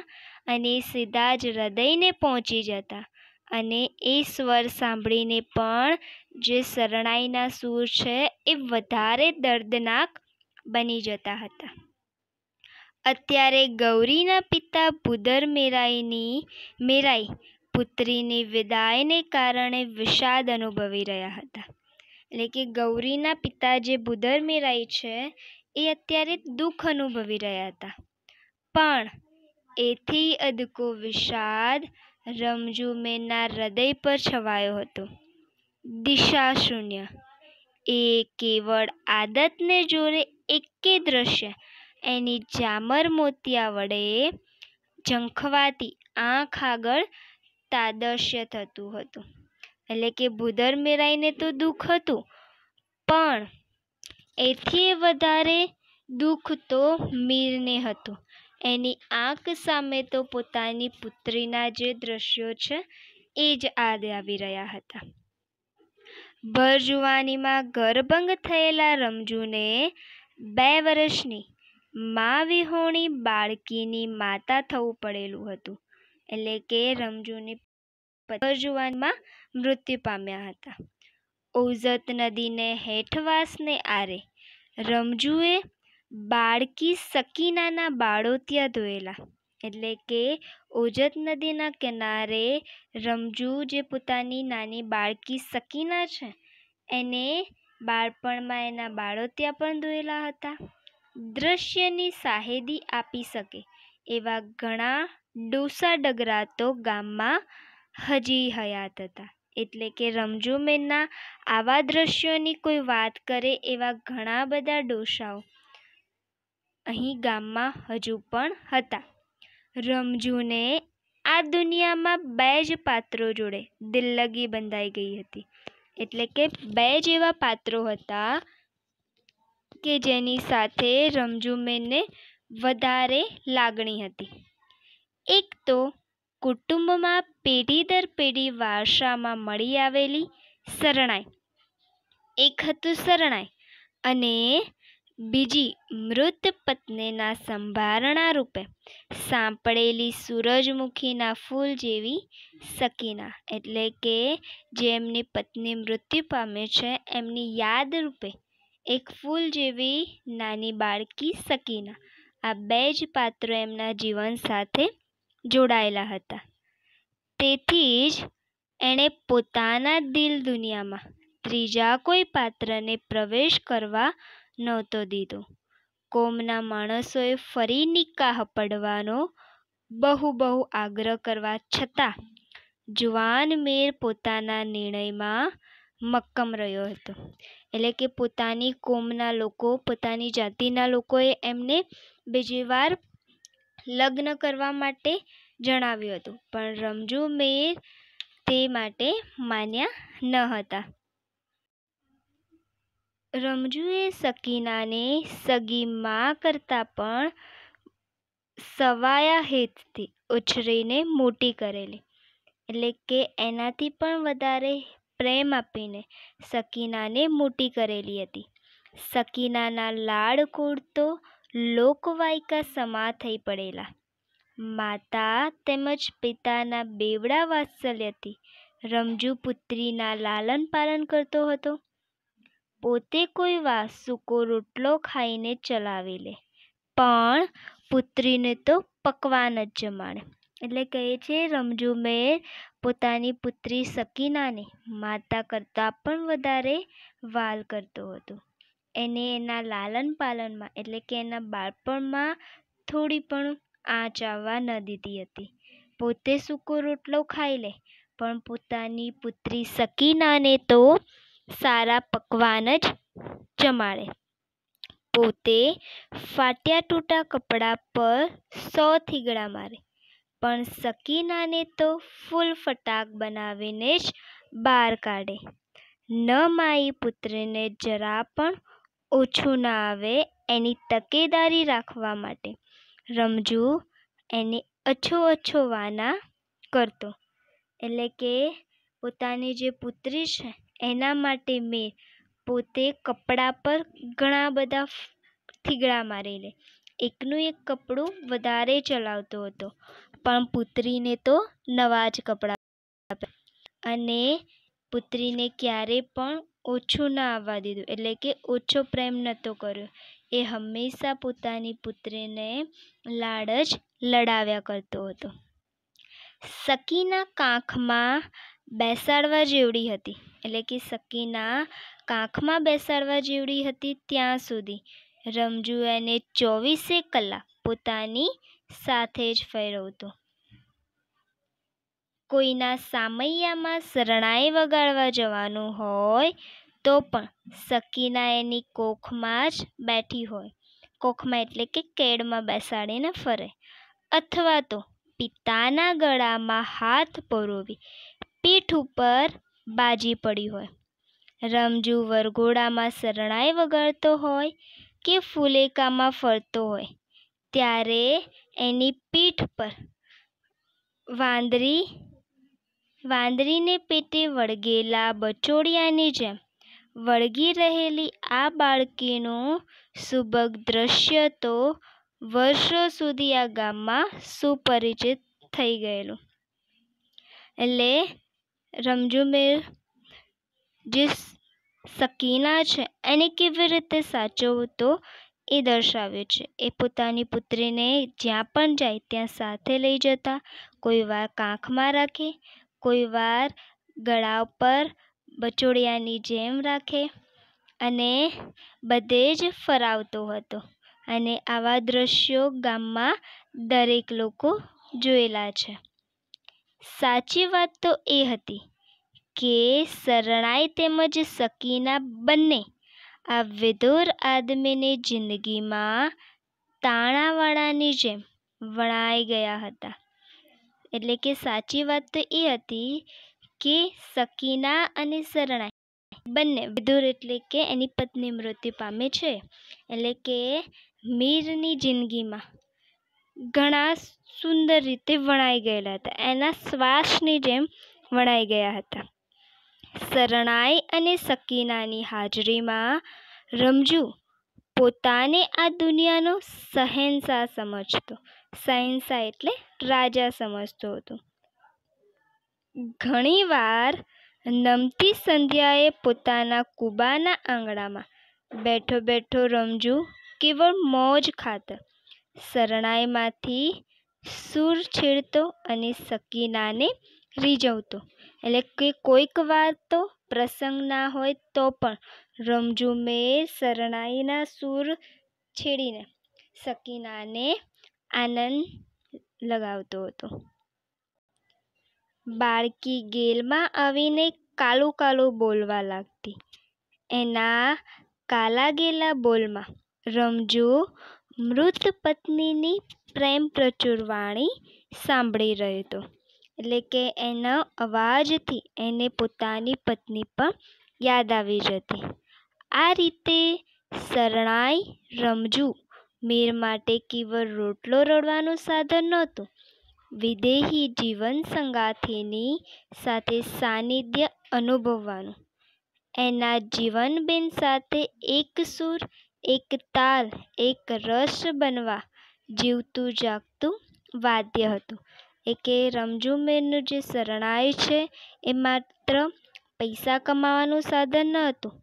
અને સીધા જ હૃદયને પહોંચી જતા અને એ સ્વર સાંભળીને પણ જે શરણાઈના સૂર છે એ વધારે દર્દનાક બની જતા હતા અત્યારે ગૌરીના પિતા ભૂદર મેરાઈની મેરાઈ પુત્રીની વિદાયને કારણે વિષાદ અનુભવી રહ્યા હતા એટલે કે ગૌરીના પિતા જે ભૂદર મેરાઈ છે એ અત્યારે દુઃખ અનુભવી રહ્યા હતા પણ એથી અદકો વિષાદ રમજુ રમઝૂમેના હૃદય પર છવાયો હતો દિશા શૂન્ય એ કેવળ આદતને જોડે એકે દ્રશ્ય એની જામર મોતિયા વડે ઝંખવાતી આંખ આગળ તાદશ્ય થતું હતું એટલે કે ભૂદર મેરાઈને તો દુઃખ હતું પણ એથી વધારે દુઃખ તો મીરને હતું એની આંખ સામે તો પોતાની પુત્રીના જે દ્રશ્યો છે એ જ યાદ આવી રહ્યા હતા ભરજુવાનીમાં જુવાનીમાં થયેલા રમજુને બે વર્ષની મા વિહોણી બાળકીની માતા થવું પડેલું હતું એટલે કે રમજુની ભરજુવાનમાં મૃત્યુ પામ્યા હતા ઓઝત નદીને હેઠવાસને આરે રમજુએ બાળકી સકીનાના બાળોતિયા ધોયેલા એટલે કે ઓજત નદીના કિનારે રમજુ જે પોતાની નાની બાળકી સકીના છે એને બાળપણમાં એના બાળોતિયા પણ ધોયેલા હતા દ્રશ્યની સાહેદી આપી શકે એવા ઘણા ડોસા ડગરા તો ગામમાં હજી હયાત હતા એટલે કે રમજુ મેનના આવા દ્રશ્યોની કોઈ વાત કરે એવા ઘણા બધા ડોસાઓ અહીં ગામમાં હજુ પણ હતા રમજૂને આ દુનિયામાં બે જ પાત્રો જોડે દિલ્લગી બંધાઈ ગઈ હતી એટલે કે બે જ એવા પાત્રો હતા કે જેની સાથે રમજુમેને વધારે લાગણી હતી એક તો કુટુંબમાં પેઢી દર પેઢી વારસામાં મળી આવેલી શરણાઈ એક હતું શરણાઈ અને બીજી મૃત પત્નીના સંભારણા રૂપે સાંપડેલી સૂરજમુખીના ફૂલ જેવી સકીના એટલે કે જે એમની પત્ની મૃત્યુ પામે છે એમની યાદ રૂપે એક ફૂલ જેવી નાની બાળકી સકીના આ બે જ પાત્રો એમના જીવન સાથે જોડાયેલા હતા તેથી જ એણે પોતાના દિલ દુનિયામાં ત્રીજા કોઈ પાત્રને પ્રવેશ કરવા નહોતો દીધો કોમના માણસોએ ફરી નિકાહ પડવાનો બહુ બહુ આગ્રહ કરવા છતાં જુવાન મેર પોતાના નિર્ણયમાં મક્કમ રહ્યો હતો એટલે કે પોતાની કોમના લોકો પોતાની જાતિના લોકોએ એમને બીજી વાર લગ્ન કરવા માટે જણાવ્યું હતું પણ રમજુ મેર તે માટે માન્યા ન હતા રમજુએ સકીનાને સગી મા કરતાં પણ સવાયા હેતથી ઉછરીને મોટી કરેલી એટલે કે એનાથી પણ વધારે પ્રેમ આપીને સકીનાને મોટી કરેલી હતી સકીનાના લાડ તો લોકવાયકા સમા થઈ પડેલા માતા તેમજ પિતાના બેવડા વાત્સલ્યથી રમજુ પુત્રીના લાલન પાલન કરતો હતો પોતે કોઈ વાર સૂકો રોટલો ખાઈને ચલાવી લે પણ પુત્રીને તો પકવાન જ જમાડે એટલે કહે છે રમજુ મેર પોતાની પુત્રી સકીનાને માતા કરતાં પણ વધારે વાલ કરતો હતો એને એના લાલન પાલનમાં એટલે કે એના બાળપણમાં થોડી પણ આંચ આવવા ન દીધી હતી પોતે સૂકો રોટલો ખાઈ લે પણ પોતાની પુત્રી સકીનાને તો સારા પકવાન જ જમાડે પોતે ફાટ્યા તૂટા કપડાં પર સો થીગડા મારે પણ સકીનાને તો ફૂલ ફટાક બનાવીને જ બહાર કાઢે ન માઈ પુત્રને જરા પણ ઓછું ના આવે એની તકેદારી રાખવા માટે રમજુ એને અછો અછો વાના કરતો એટલે કે પોતાની જે પુત્રી છે એના માટે મેં પોતે કપડાં પર ઘણા બધા થીગડા મારેલા એકનું એક કપડું વધારે ચલાવતો હતો પણ પુત્રીને તો નવા જ કપડાં અને પુત્રીને ક્યારે પણ ઓછું ના આવવા દીધું એટલે કે ઓછો પ્રેમ નહોતો કર્યો એ હંમેશા પોતાની પુત્રીને લાડ જ લડાવ્યા કરતો હતો સકીના કાંખમાં બેસાડવા જેવડી હતી એટલે કે સકીના કાંખમાં બેસાડવા જેવડી હતી ત્યાં સુધી રમજુ એને ચોવીસે કલાક પોતાની સાથે જ ફેરવતો કોઈના સામૈયામાં શરણાઈ વગાડવા જવાનું હોય તો પણ સકીના એની કોખમાં જ બેઠી હોય કોખમાં એટલે કે કેડમાં બેસાડીને ફરે અથવા તો પિતાના ગળામાં હાથ પરોવી પીઠ ઉપર બાજી પડી હોય રમજુ વરઘોડામાં શરણાઈ વગાડતો હોય કે ફૂલેકામાં ફરતો હોય ત્યારે એની પીઠ પર વાંદરી વાંદરીને પેટે વળગેલા બચોડિયાની જેમ વળગી રહેલી આ બાળકીનું સુબક દ્રશ્ય તો વર્ષો સુધી આ ગામમાં સુપરિચિત થઈ ગયેલું એટલે રમઝૂમેર જે સકીના છે એને કેવી રીતે સાચવવું તો એ દર્શાવ્યું છે એ પોતાની પુત્રીને જ્યાં પણ જાય ત્યાં સાથે લઈ જતા કોઈ વાર કાંખમાં રાખે કોઈ વાર ગળા ઉપર બચોડિયાની જેમ રાખે અને બધે જ ફરાવતો હતો અને આવા દ્રશ્યો ગામમાં દરેક લોકો જોયેલા છે સાચી વાત તો એ હતી કે શરણાઈ તેમજ સકીના બંને આ વિધુર આદમીની જિંદગીમાં તાણાવાળાની જેમ વણાઈ ગયા હતા એટલે કે સાચી વાત તો એ હતી કે સકીના અને શરણાઈ બંને વિધુર એટલે કે એની પત્ની મૃત્યુ પામે છે એટલે કે મીરની જિંદગીમાં ઘણા સુંદર રીતે વણાઈ ગયેલા હતા એના શ્વાસની જેમ વણાઈ ગયા હતા શરણાઈ અને સકીનાની હાજરીમાં રમજુ પોતાને આ દુનિયાનો સહેનશાહ સમજતો સહેનશાહ એટલે રાજા સમજતો હતો ઘણીવાર નમતી સંધ્યાએ પોતાના કુબાના આંગણામાં બેઠો બેઠો રમજુ કેવળ મોજ ખાતર શરણાઈમાંથી સૂર છેડતો અને સકીનાને રીઝવતો એટલે કે કોઈક વાર તો પ્રસંગ ના હોય તો પણ રમઝૂમે શરણાઈના સૂર છેડીને સકીનાને આનંદ લગાવતો હતો બાળકી ગેલમાં આવીને કાલું કાલું બોલવા લાગતી એના કાલા ગેલા બોલમાં રમજુ મૃત પત્નીની પ્રેમ પ્રચુર વાણી સાંભળી રહ્યો હતો એટલે કે એના અવાજથી એને પોતાની પત્ની પણ યાદ આવી જતી આ રીતે શરણાઈ રમજુ મીર માટે કેવળ રોટલો રડવાનું સાધન નહોતું વિદેહી જીવન સંગાથીની સાથે સાનિધ્ય અનુભવવાનું એના જીવનબેન સાથે એક સૂર એક તાલ એક રસ બનવા જીવતું જાગતું વાદ્ય હતું એ કે રમઝૂમેરનું જે શરણાઈ છે એ માત્ર પૈસા કમાવાનું સાધન ન હતું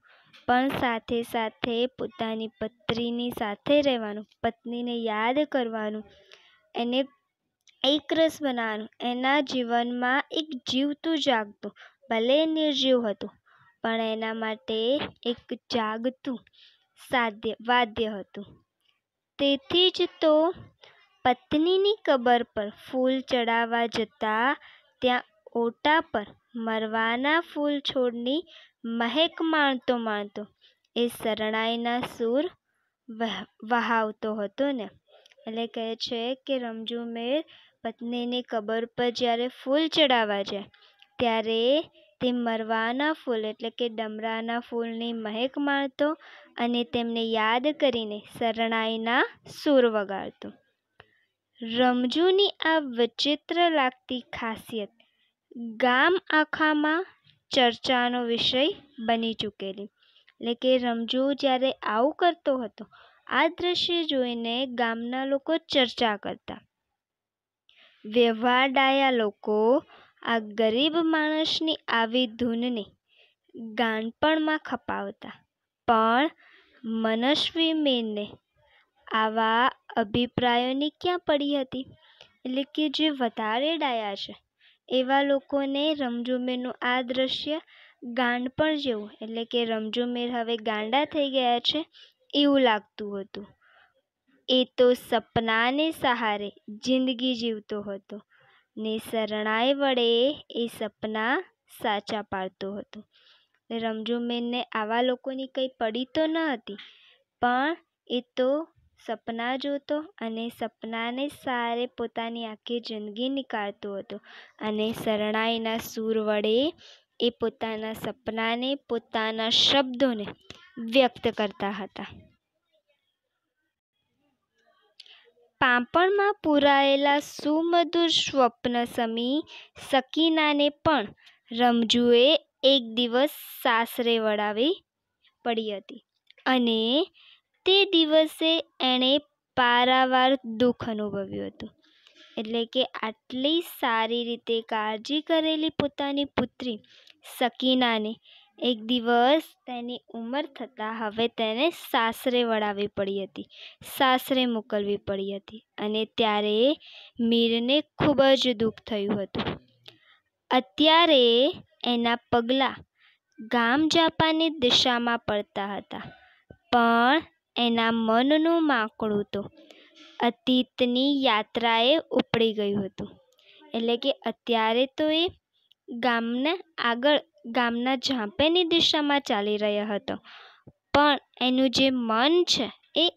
પણ સાથે સાથે પોતાની પત્નીની સાથે રહેવાનું પત્નીને યાદ કરવાનું એને એક રસ બનાવવાનું એના જીવનમાં એક જીવતું જાગતું ભલે નિર્જીવ હતું પણ એના માટે એક જાગતું સાધ્ય વાદ્ય હતું તેથી જ તો પત્નીની કબર પર ફૂલ ચડાવવા જતાં ત્યાં ઓટા પર મરવાના ફૂલ છોડની મહેક માણતો માણતો એ શરણાઈના સૂર વહાવતો હતો ને એટલે કહે છે કે રમજુ મેર પત્નીની કબર પર જ્યારે ફૂલ ચડાવવા જાય ત્યારે તે મરવાના ફૂલ એટલે કે ડમરાના ફૂલની મહેક માણતો અને તેમને યાદ કરીને શરણાઈના સૂર વગાડતો રમજુની આ વિચિત્ર લાગતી ખાસિયત ગામ આખામાં ચર્ચાનો વિષય બની ચૂકેલી એટલે કે રમજુ જ્યારે આવું કરતો હતો આ દ્રશ્ય જોઈને ગામના લોકો ચર્ચા કરતા વ્યવહારડાયા લોકો આ ગરીબ માણસની આવી ધૂનને ગાનપણમાં ખપાવતા પણ મનસ્વી મેનને આવા અભિપ્રાયોની ક્યાં પડી હતી એટલે કે જે વધારે ડાયા છે એવા લોકોને રમઝૂમેરનું આ દ્રશ્ય પણ જેવું એટલે કે રમઝૂમેર હવે ગાંડા થઈ ગયા છે એવું લાગતું હતું એ તો સપનાને સહારે જિંદગી જીવતો હતો ને શરણાઈ વડે એ સપના સાચા પાડતો હતો રમઝૂમેનને આવા લોકોની કંઈ પડી તો ન હતી પણ એ તો સપના જોતો અને સપનાને સારે પોતાની આખી જિંદગી નીકાળતો હતો અને શરણાઈના સૂર વડે એ પોતાના સપનાને પોતાના શબ્દોને વ્યક્ત કરતા હતા પાંપણમાં પૂરાયેલા સુમધુર સ્વપ્ન સમી સકીનાને પણ રમજુએ એક દિવસ સાસરે વળાવી પડી હતી અને તે દિવસે એણે પારાવાર દુઃખ અનુભવ્યું હતું એટલે કે આટલી સારી રીતે કાળજી કરેલી પોતાની પુત્રી સકીનાને એક દિવસ તેની ઉંમર થતાં હવે તેને સાસરે વળાવવી પડી હતી સાસરે મોકલવી પડી હતી અને ત્યારે મીરને ખૂબ જ દુઃખ થયું હતું અત્યારે એના પગલાં ગામ જાપાની દિશામાં પડતા હતા પણ એના મનનું માકડું તો અતીતની યાત્રાએ ઉપડી ગયું હતું એટલે કે અત્યારે તો એ ગામને આગળ ગામના ઝાંપેની દિશામાં ચાલી રહ્યો હતો પણ એનું જે મન છે એ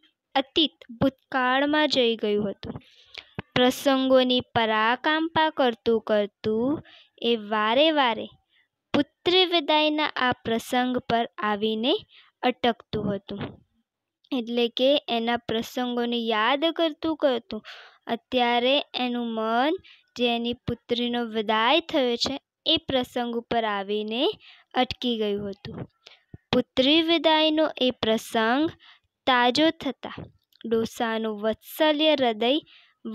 અતીત ભૂતકાળમાં જઈ ગયું હતું પ્રસંગોની પરાકાંપા કરતું કરતું એ વારે વારે પુત્રી વિદાયના આ પ્રસંગ પર આવીને અટકતું હતું એટલે કે એના પ્રસંગોને યાદ કરતું કરતું અત્યારે એનું મન જે એની પુત્રીનો વિદાય થયો છે એ પ્રસંગ ઉપર આવીને અટકી ગયું હતું પુત્રી વિદાયનો એ પ્રસંગ તાજો થતાં ડોસાનું વત્સલ્ય હૃદય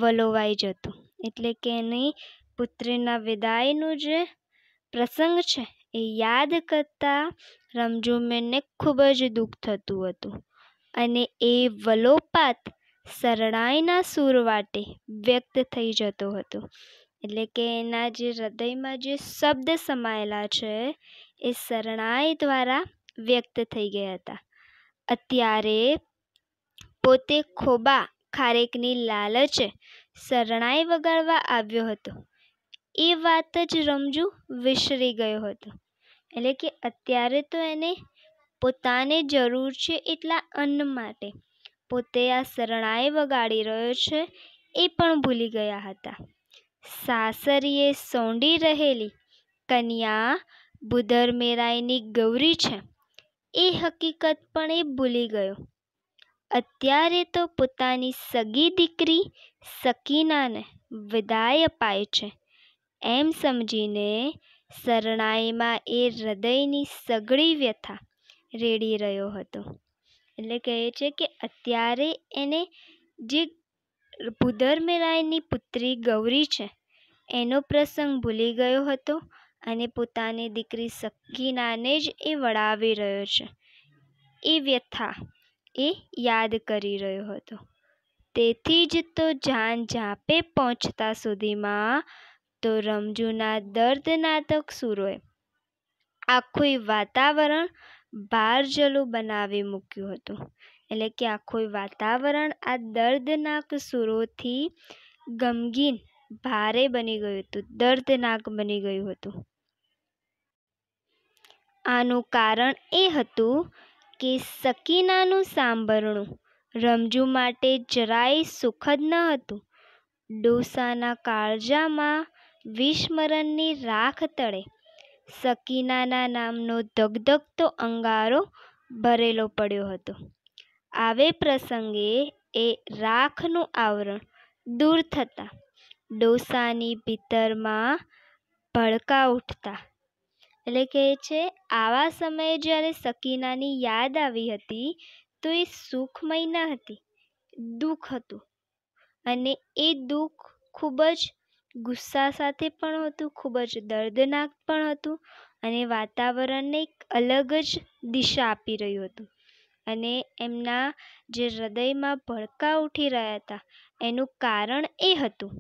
વલોવાઈ જતું એટલે કે એની પુત્રીના વિદાયનું જે પ્રસંગ છે એ યાદ કરતાં રમઝૂમેને ખૂબ જ દુઃખ થતું હતું અને એ વલોપાત શરણાઈના સૂર વાટે વ્યક્ત થઈ જતો હતો એટલે કે એના જે હૃદયમાં જે શબ્દ સમાયેલા છે એ શરણાઈ દ્વારા વ્યક્ત થઈ ગયા હતા અત્યારે પોતે ખોબા ખારેકની લાલચે શરણાઈ વગાડવા આવ્યો હતો એ વાત જ રમજુ વિસરી ગયો હતો એટલે કે અત્યારે તો એને પોતાને જરૂર છે એટલા અન્ન માટે પોતે આ શરણાઈ વગાડી રહ્યો છે એ પણ ભૂલી ગયા હતા સાસરીએ સોંડી રહેલી કન્યા બુદર મેરાઈની ગૌરી છે એ હકીકત પણ એ ભૂલી ગયો અત્યારે તો પોતાની સગી દીકરી સકીનાને વિદાય અપાય છે એમ સમજીને શરણાઈમાં એ હૃદયની સગળી વ્યથા રેડી રહ્યો હતો એટલે કહે છે કે અત્યારે એને જે ભૂધર્મેરાયની પુત્રી ગૌરી છે એનો પ્રસંગ ભૂલી ગયો હતો અને પોતાની દીકરી સકીનાને જ એ વળાવી રહ્યો છે એ વ્યથા એ યાદ કરી રહ્યો હતો તેથી જ તો જાન જાપે પહોંચતા સુધીમાં તો રમજુના દર્દનાતક સુરોએ આખું વાતાવરણ ભારજલું બનાવી મૂક્યું હતું એટલે કે આખું વાતાવરણ આ દર્દનાક સુરોથી ગમગીન ભારે બની ગયું હતું દર્દનાક બની ગયું હતું આનું કારણ એ હતું કે સકીનાનું સાંભળણું રમજુ માટે જરાય સુખદ ન હતું ડોસાના કાળજામાં વિસ્મરણની રાખ તળે સકીનાના નામનો ધગધગતો અંગારો ભરેલો પડ્યો હતો આવે પ્રસંગે એ રાખનું આવરણ દૂર થતાં ડોસાની ભીતરમાં ભડકા ઉઠતા એટલે કહે છે આવા સમયે જ્યારે સકીનાની યાદ આવી હતી તો એ સુખમય ન હતી દુઃખ હતું અને એ દુઃખ ખૂબ જ ગુસ્સા સાથે પણ હતું ખૂબ જ દર્દનાક પણ હતું અને વાતાવરણને એક અલગ જ દિશા આપી રહ્યું હતું અને એમના જે હૃદયમાં ભડકા ઉઠી રહ્યા હતા એનું કારણ એ હતું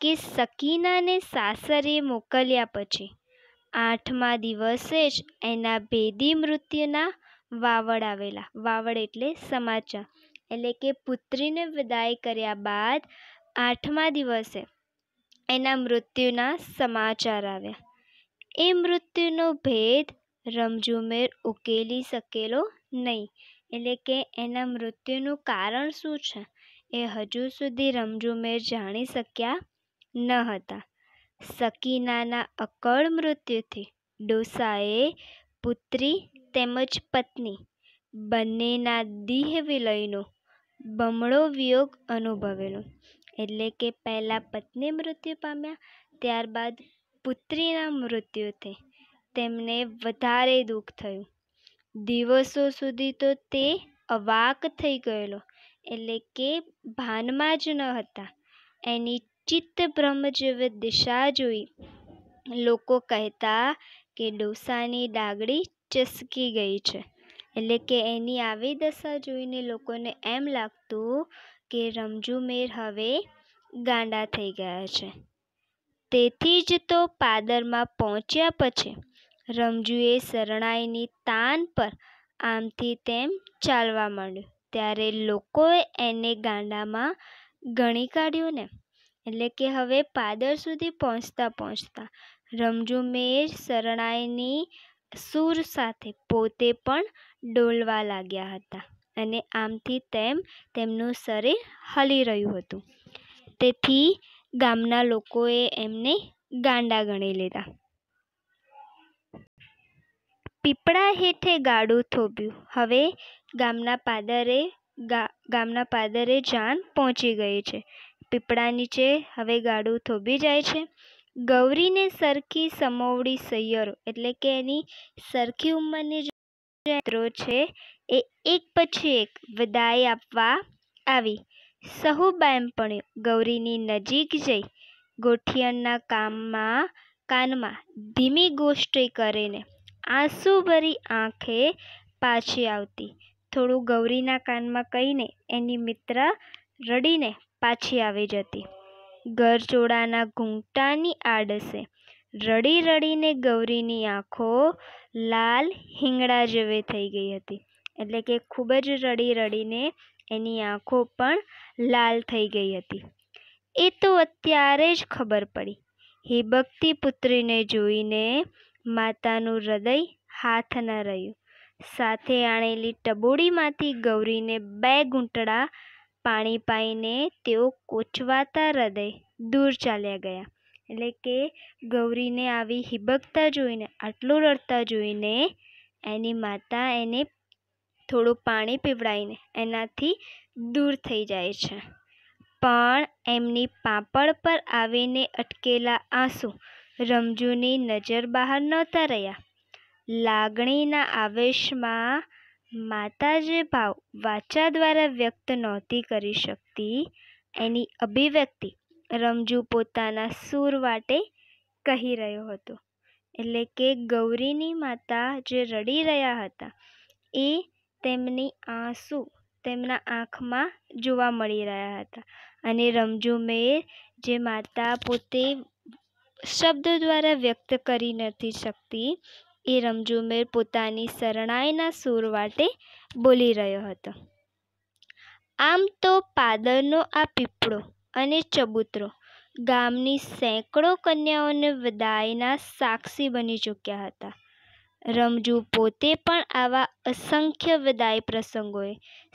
કે સકીનાને સાસરે મોકલ્યા પછી આઠમા દિવસે જ એના ભેદી મૃત્યુના વાવડ આવેલા વાવડ એટલે સમાચાર એટલે કે પુત્રીને વિદાય કર્યા બાદ આઠમા દિવસે એના મૃત્યુના સમાચાર આવ્યા એ મૃત્યુનો ભેદ રમઝુમેર ઉકેલી શકેલો નહીં એટલે કે એના મૃત્યુનું કારણ શું છે એ હજુ સુધી રમઝુમેર જાણી શક્યા ન હતા સકીનાના અકળ મૃત્યુથી ડોસાએ પુત્રી તેમજ પત્ની બંનેના દેહ વિલયનો બમણો વિયોગ અનુભવેલો એટલે કે પહેલાં પત્ની મૃત્યુ પામ્યા ત્યારબાદ પુત્રીના મૃત્યુ થઈ તેમને વધારે દુઃખ થયું દિવસો સુધી તો તે અવાક થઈ ગયેલો એટલે કે ભાનમાં જ ન હતા એની ચિત્તભ્રમ જેવી દિશા જોઈ લોકો કહેતા કે ડોસાની ડાગડી ચસકી ગઈ છે એટલે કે એની આવી દશા જોઈને લોકોને એમ લાગતું કે રમજુ મેર હવે ગાંડા થઈ ગયા છે તેથી જ તો પાદરમાં પહોંચ્યા પછી રમજુએ શરણાઈની તાન પર આમથી તેમ ચાલવા માંડ્યું ત્યારે લોકોએ એને ગાંડામાં ગણી કાઢ્યું ને એટલે કે હવે પાદર સુધી પહોંચતા પહોંચતા રમજુ મેર શરણાઈની સૂર સાથે પોતે પણ ડોલવા લાગ્યા હતા અને આમથી તેમ તેમનું શરીર હલી રહ્યું હતું તેથી ગામના લોકોએ એમને ગાંડા ગણી લીધા પીપળા હેઠે ગાડું થોભ્યું હવે ગામના પાદરે ગામના પાદરે જાન પહોંચી ગઈ છે પીપળા નીચે હવે ગાડું થોભી જાય છે ગૌરીને સરખી સમોવડી સૈયરો એટલે કે એની સરખી ઉંમરની મિત્રો છે એ એક પછી એક વિદાય આપવા આવી સહુ બહેનપણીઓ ગૌરીની નજીક જઈ ગોઠિયણના કામમાં કાનમાં ધીમી ગોષ્ઠી કરીને આંસુભરી આંખે પાછી આવતી થોડું ગૌરીના કાનમાં કહીને એની મિત્ર રડીને પાછી આવી જતી ગરચોડાના ઘૂંઘટાની આડસે રડી રડીને ગૌરીની આંખો લાલ હિંગડા જેવી થઈ ગઈ હતી એટલે કે ખૂબ જ રડી રડીને એની આંખો પણ લાલ થઈ ગઈ હતી એ તો અત્યારે જ ખબર પડી હિબકતી પુત્રીને જોઈને માતાનું હૃદય હાથ ન રહ્યું સાથે આણેલી ટબોડીમાંથી ગૌરીને બે ઘૂંટડા પાણી પાઈને તેઓ કોચવાતા હૃદય દૂર ચાલ્યા ગયા એટલે કે ગૌરીને આવી હિબકતા જોઈને આટલું રડતા જોઈને એની માતા એને થોડું પાણી પીવડાવીને એનાથી દૂર થઈ જાય છે પણ એમની પાંપણ પર આવીને અટકેલા આંસુ રમજુની નજર બહાર નહોતા રહ્યા લાગણીના આવેશમાં માતા જે ભાવ વાચા દ્વારા વ્યક્ત નહોતી કરી શકતી એની અભિવ્યક્તિ રમજુ પોતાના સૂર વાટે કહી રહ્યો હતો એટલે કે ગૌરીની માતા જે રડી રહ્યા હતા એ તેમની આંસુ તેમના આંખમાં જોવા મળી રહ્યા હતા અને રમઝો મેર જે માતા પોતે શબ્દો દ્વારા વ્યક્ત કરી નથી શકતી એ રમઝુમેર પોતાની શરણાઈના સૂર વાટે બોલી રહ્યો હતો આમ તો પાદરનો આ પીપળો અને ચબૂતરો ગામની સેંકડો કન્યાઓને વદાઈના સાક્ષી બની ચૂક્યા હતા રમજુ પોતે પણ આવા અસંખ્ય વિદાય પ્રસંગોએ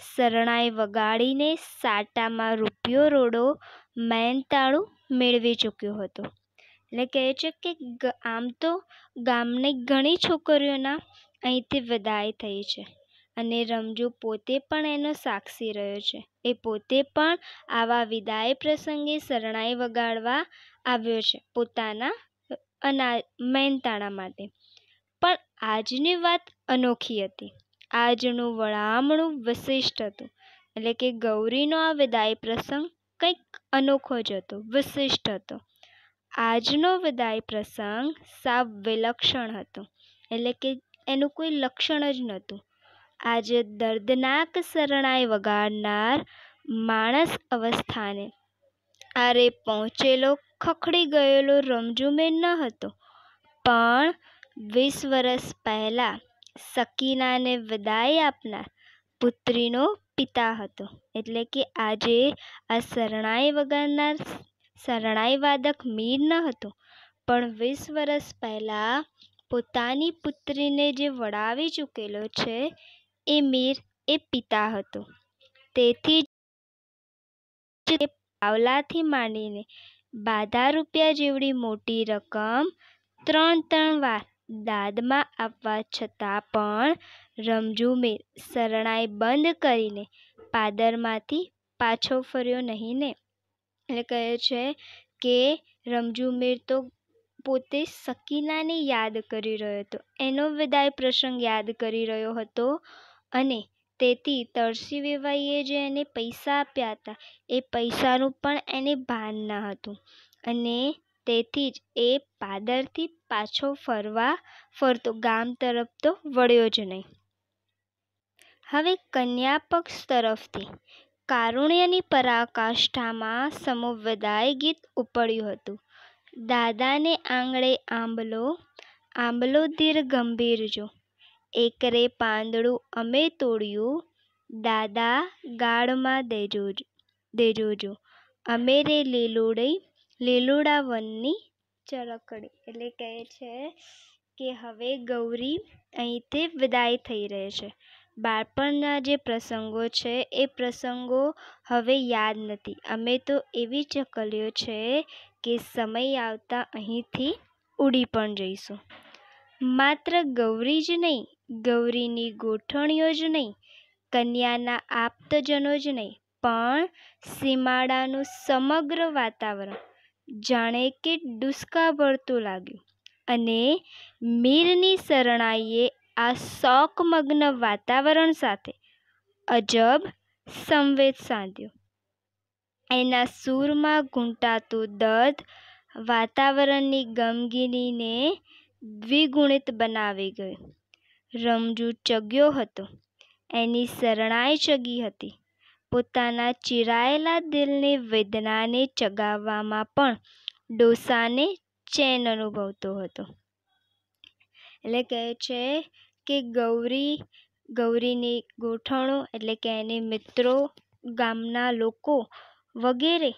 શરણાઈ વગાડીને સાટામાં રૂપિયો રોડો મહેનતાણું મેળવી ચૂક્યો હતો એટલે કહે છે કે આમ તો ગામની ઘણી છોકરીઓના અહીંથી વિદાય થઈ છે અને રમજુ પોતે પણ એનો સાક્ષી રહ્યો છે એ પોતે પણ આવા વિદાય પ્રસંગે શરણાઈ વગાડવા આવ્યો છે પોતાના અના મહેનતાણા માટે પણ આજની વાત અનોખી હતી આજનું વળામણું વિશિષ્ટ હતું એટલે કે ગૌરીનો આ વિદાય પ્રસંગ કંઈક અનોખો જ હતો વિશિષ્ટ હતો આજનો વિદાય પ્રસંગ સાવ વિલક્ષણ હતો એટલે કે એનું કોઈ લક્ષણ જ નહોતું આજે દર્દનાક શરણાઈ વગાડનાર માણસ અવસ્થાને આરે પહોંચેલો ખખડી ગયેલો રમઝૂમે ન હતો પણ વીસ વર્ષ પહેલાં સકીનાને વિદાય આપનાર પુત્રીનો પિતા હતો એટલે કે આજે આ શરણાઈ વગરનાર શરણાઈ વાદક મીર ન હતો પણ વીસ વર્ષ પહેલાં પોતાની પુત્રીને જે વડાવી ચૂકેલો છે એ મીર એ પિતા હતો તેથી જ પાવલાથી માંડીને બાધા રૂપિયા જેવડી મોટી રકમ ત્રણ ત્રણ વાર દાદમાં આપવા છતાં પણ રમઝૂમે શરણાઈ બંધ કરીને પાદરમાંથી પાછો ફર્યો નહીં ને એટલે કહે છે કે રમઝૂમીર તો પોતે સકીનાને યાદ કરી રહ્યો હતો એનો વિદાય પ્રસંગ યાદ કરી રહ્યો હતો અને તેથી તરસી વેવાઈએ જે એને પૈસા આપ્યા હતા એ પૈસાનું પણ એને ભાન ન હતું અને તેથી જ એ પાદરથી પાછો ફરવા ફરતો ગામ તરફ તો વળ્યો જ નહીં હવે કન્યા પક્ષ તરફથી કારુણ્યની પરાકાષ્ઠામાં સમુદાય ગીત ઉપડ્યું હતું દાદાને આંગળે આંબલો આંબલો ધીર ગંભીર જો એકરે પાંદડું અમે તોડ્યું દાદા ગાળમાં દેજો દેજો જો અમે રે લીલુડી લીલુડા વનની ચરકડી એટલે કહે છે કે હવે ગૌરી અહીંથી વિદાય થઈ રહે છે બાળપણના જે પ્રસંગો છે એ પ્રસંગો હવે યાદ નથી અમે તો એવી ચકલીઓ છે કે સમય આવતા અહીંથી ઉડી પણ જઈશું માત્ર ગૌરી જ નહીં ગૌરીની ગોઠણીઓ જ નહીં કન્યાના આપ્તજનો જ નહીં પણ સીમાડાનું સમગ્ર વાતાવરણ જાણે કે ડૂસકા ભરતું લાગ્યું અને મીરની શરણાઈએ આ શોકમગ્ન વાતાવરણ સાથે અજબ સંવેદ સાધ્યો એના સૂરમાં ઘૂંટાતું દર્દ વાતાવરણની ગમગીનીને દ્વિગુણિત બનાવી ગયું રમજુ ચગ્યો હતો એની શરણાઈ ચગી હતી પોતાના ચિરાયેલા દિલની વેદનાને ચગાવવામાં પણ ડોસાને ચેન અનુભવતો હતો એટલે કહે છે કે ગૌરી ગૌરીની ગોઠણો એટલે કે એને મિત્રો ગામના લોકો વગેરે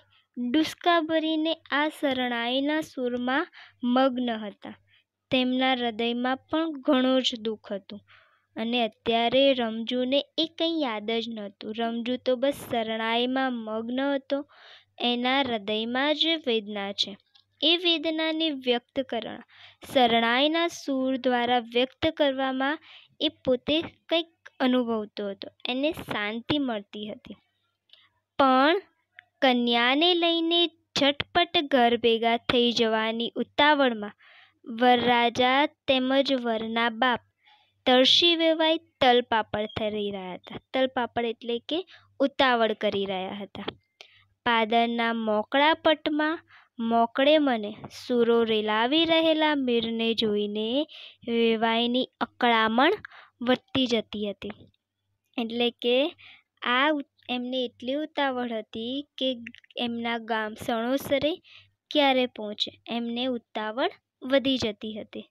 ડુસકા ભરીને આ શરણાઈના સૂરમાં મગ્ન હતા તેમના હૃદયમાં પણ ઘણું જ દુઃખ હતું અને અત્યારે રમજુને એ કંઈ યાદ જ નહોતું રમજુ તો બસ શરણાઈમાં મગ્ન હતો એના હૃદયમાં જ વેદના છે એ વેદનાને વ્યક્ત કરણ શરણાઈના સૂર દ્વારા વ્યક્ત કરવામાં એ પોતે કંઈક અનુભવતો હતો એને શાંતિ મળતી હતી પણ કન્યાને લઈને ઝટપટ ઘર ભેગા થઈ જવાની ઉતાવળમાં વરરાજા તેમજ વરના બાપ તરસી વેવાઈ તલપાપડ કરી રહ્યા હતા તલપાપડ એટલે કે ઉતાવળ કરી રહ્યા હતા પાદરના મોકળા પટમાં મોકળે મને સૂરો રેલાવી રહેલા મીરને જોઈને વેવાઈની અકળામણ વધતી જતી હતી એટલે કે આ એમને એટલી ઉતાવળ હતી કે એમના ગામ સણોસરે ક્યારે પહોંચે એમને ઉતાવળ વધી જતી હતી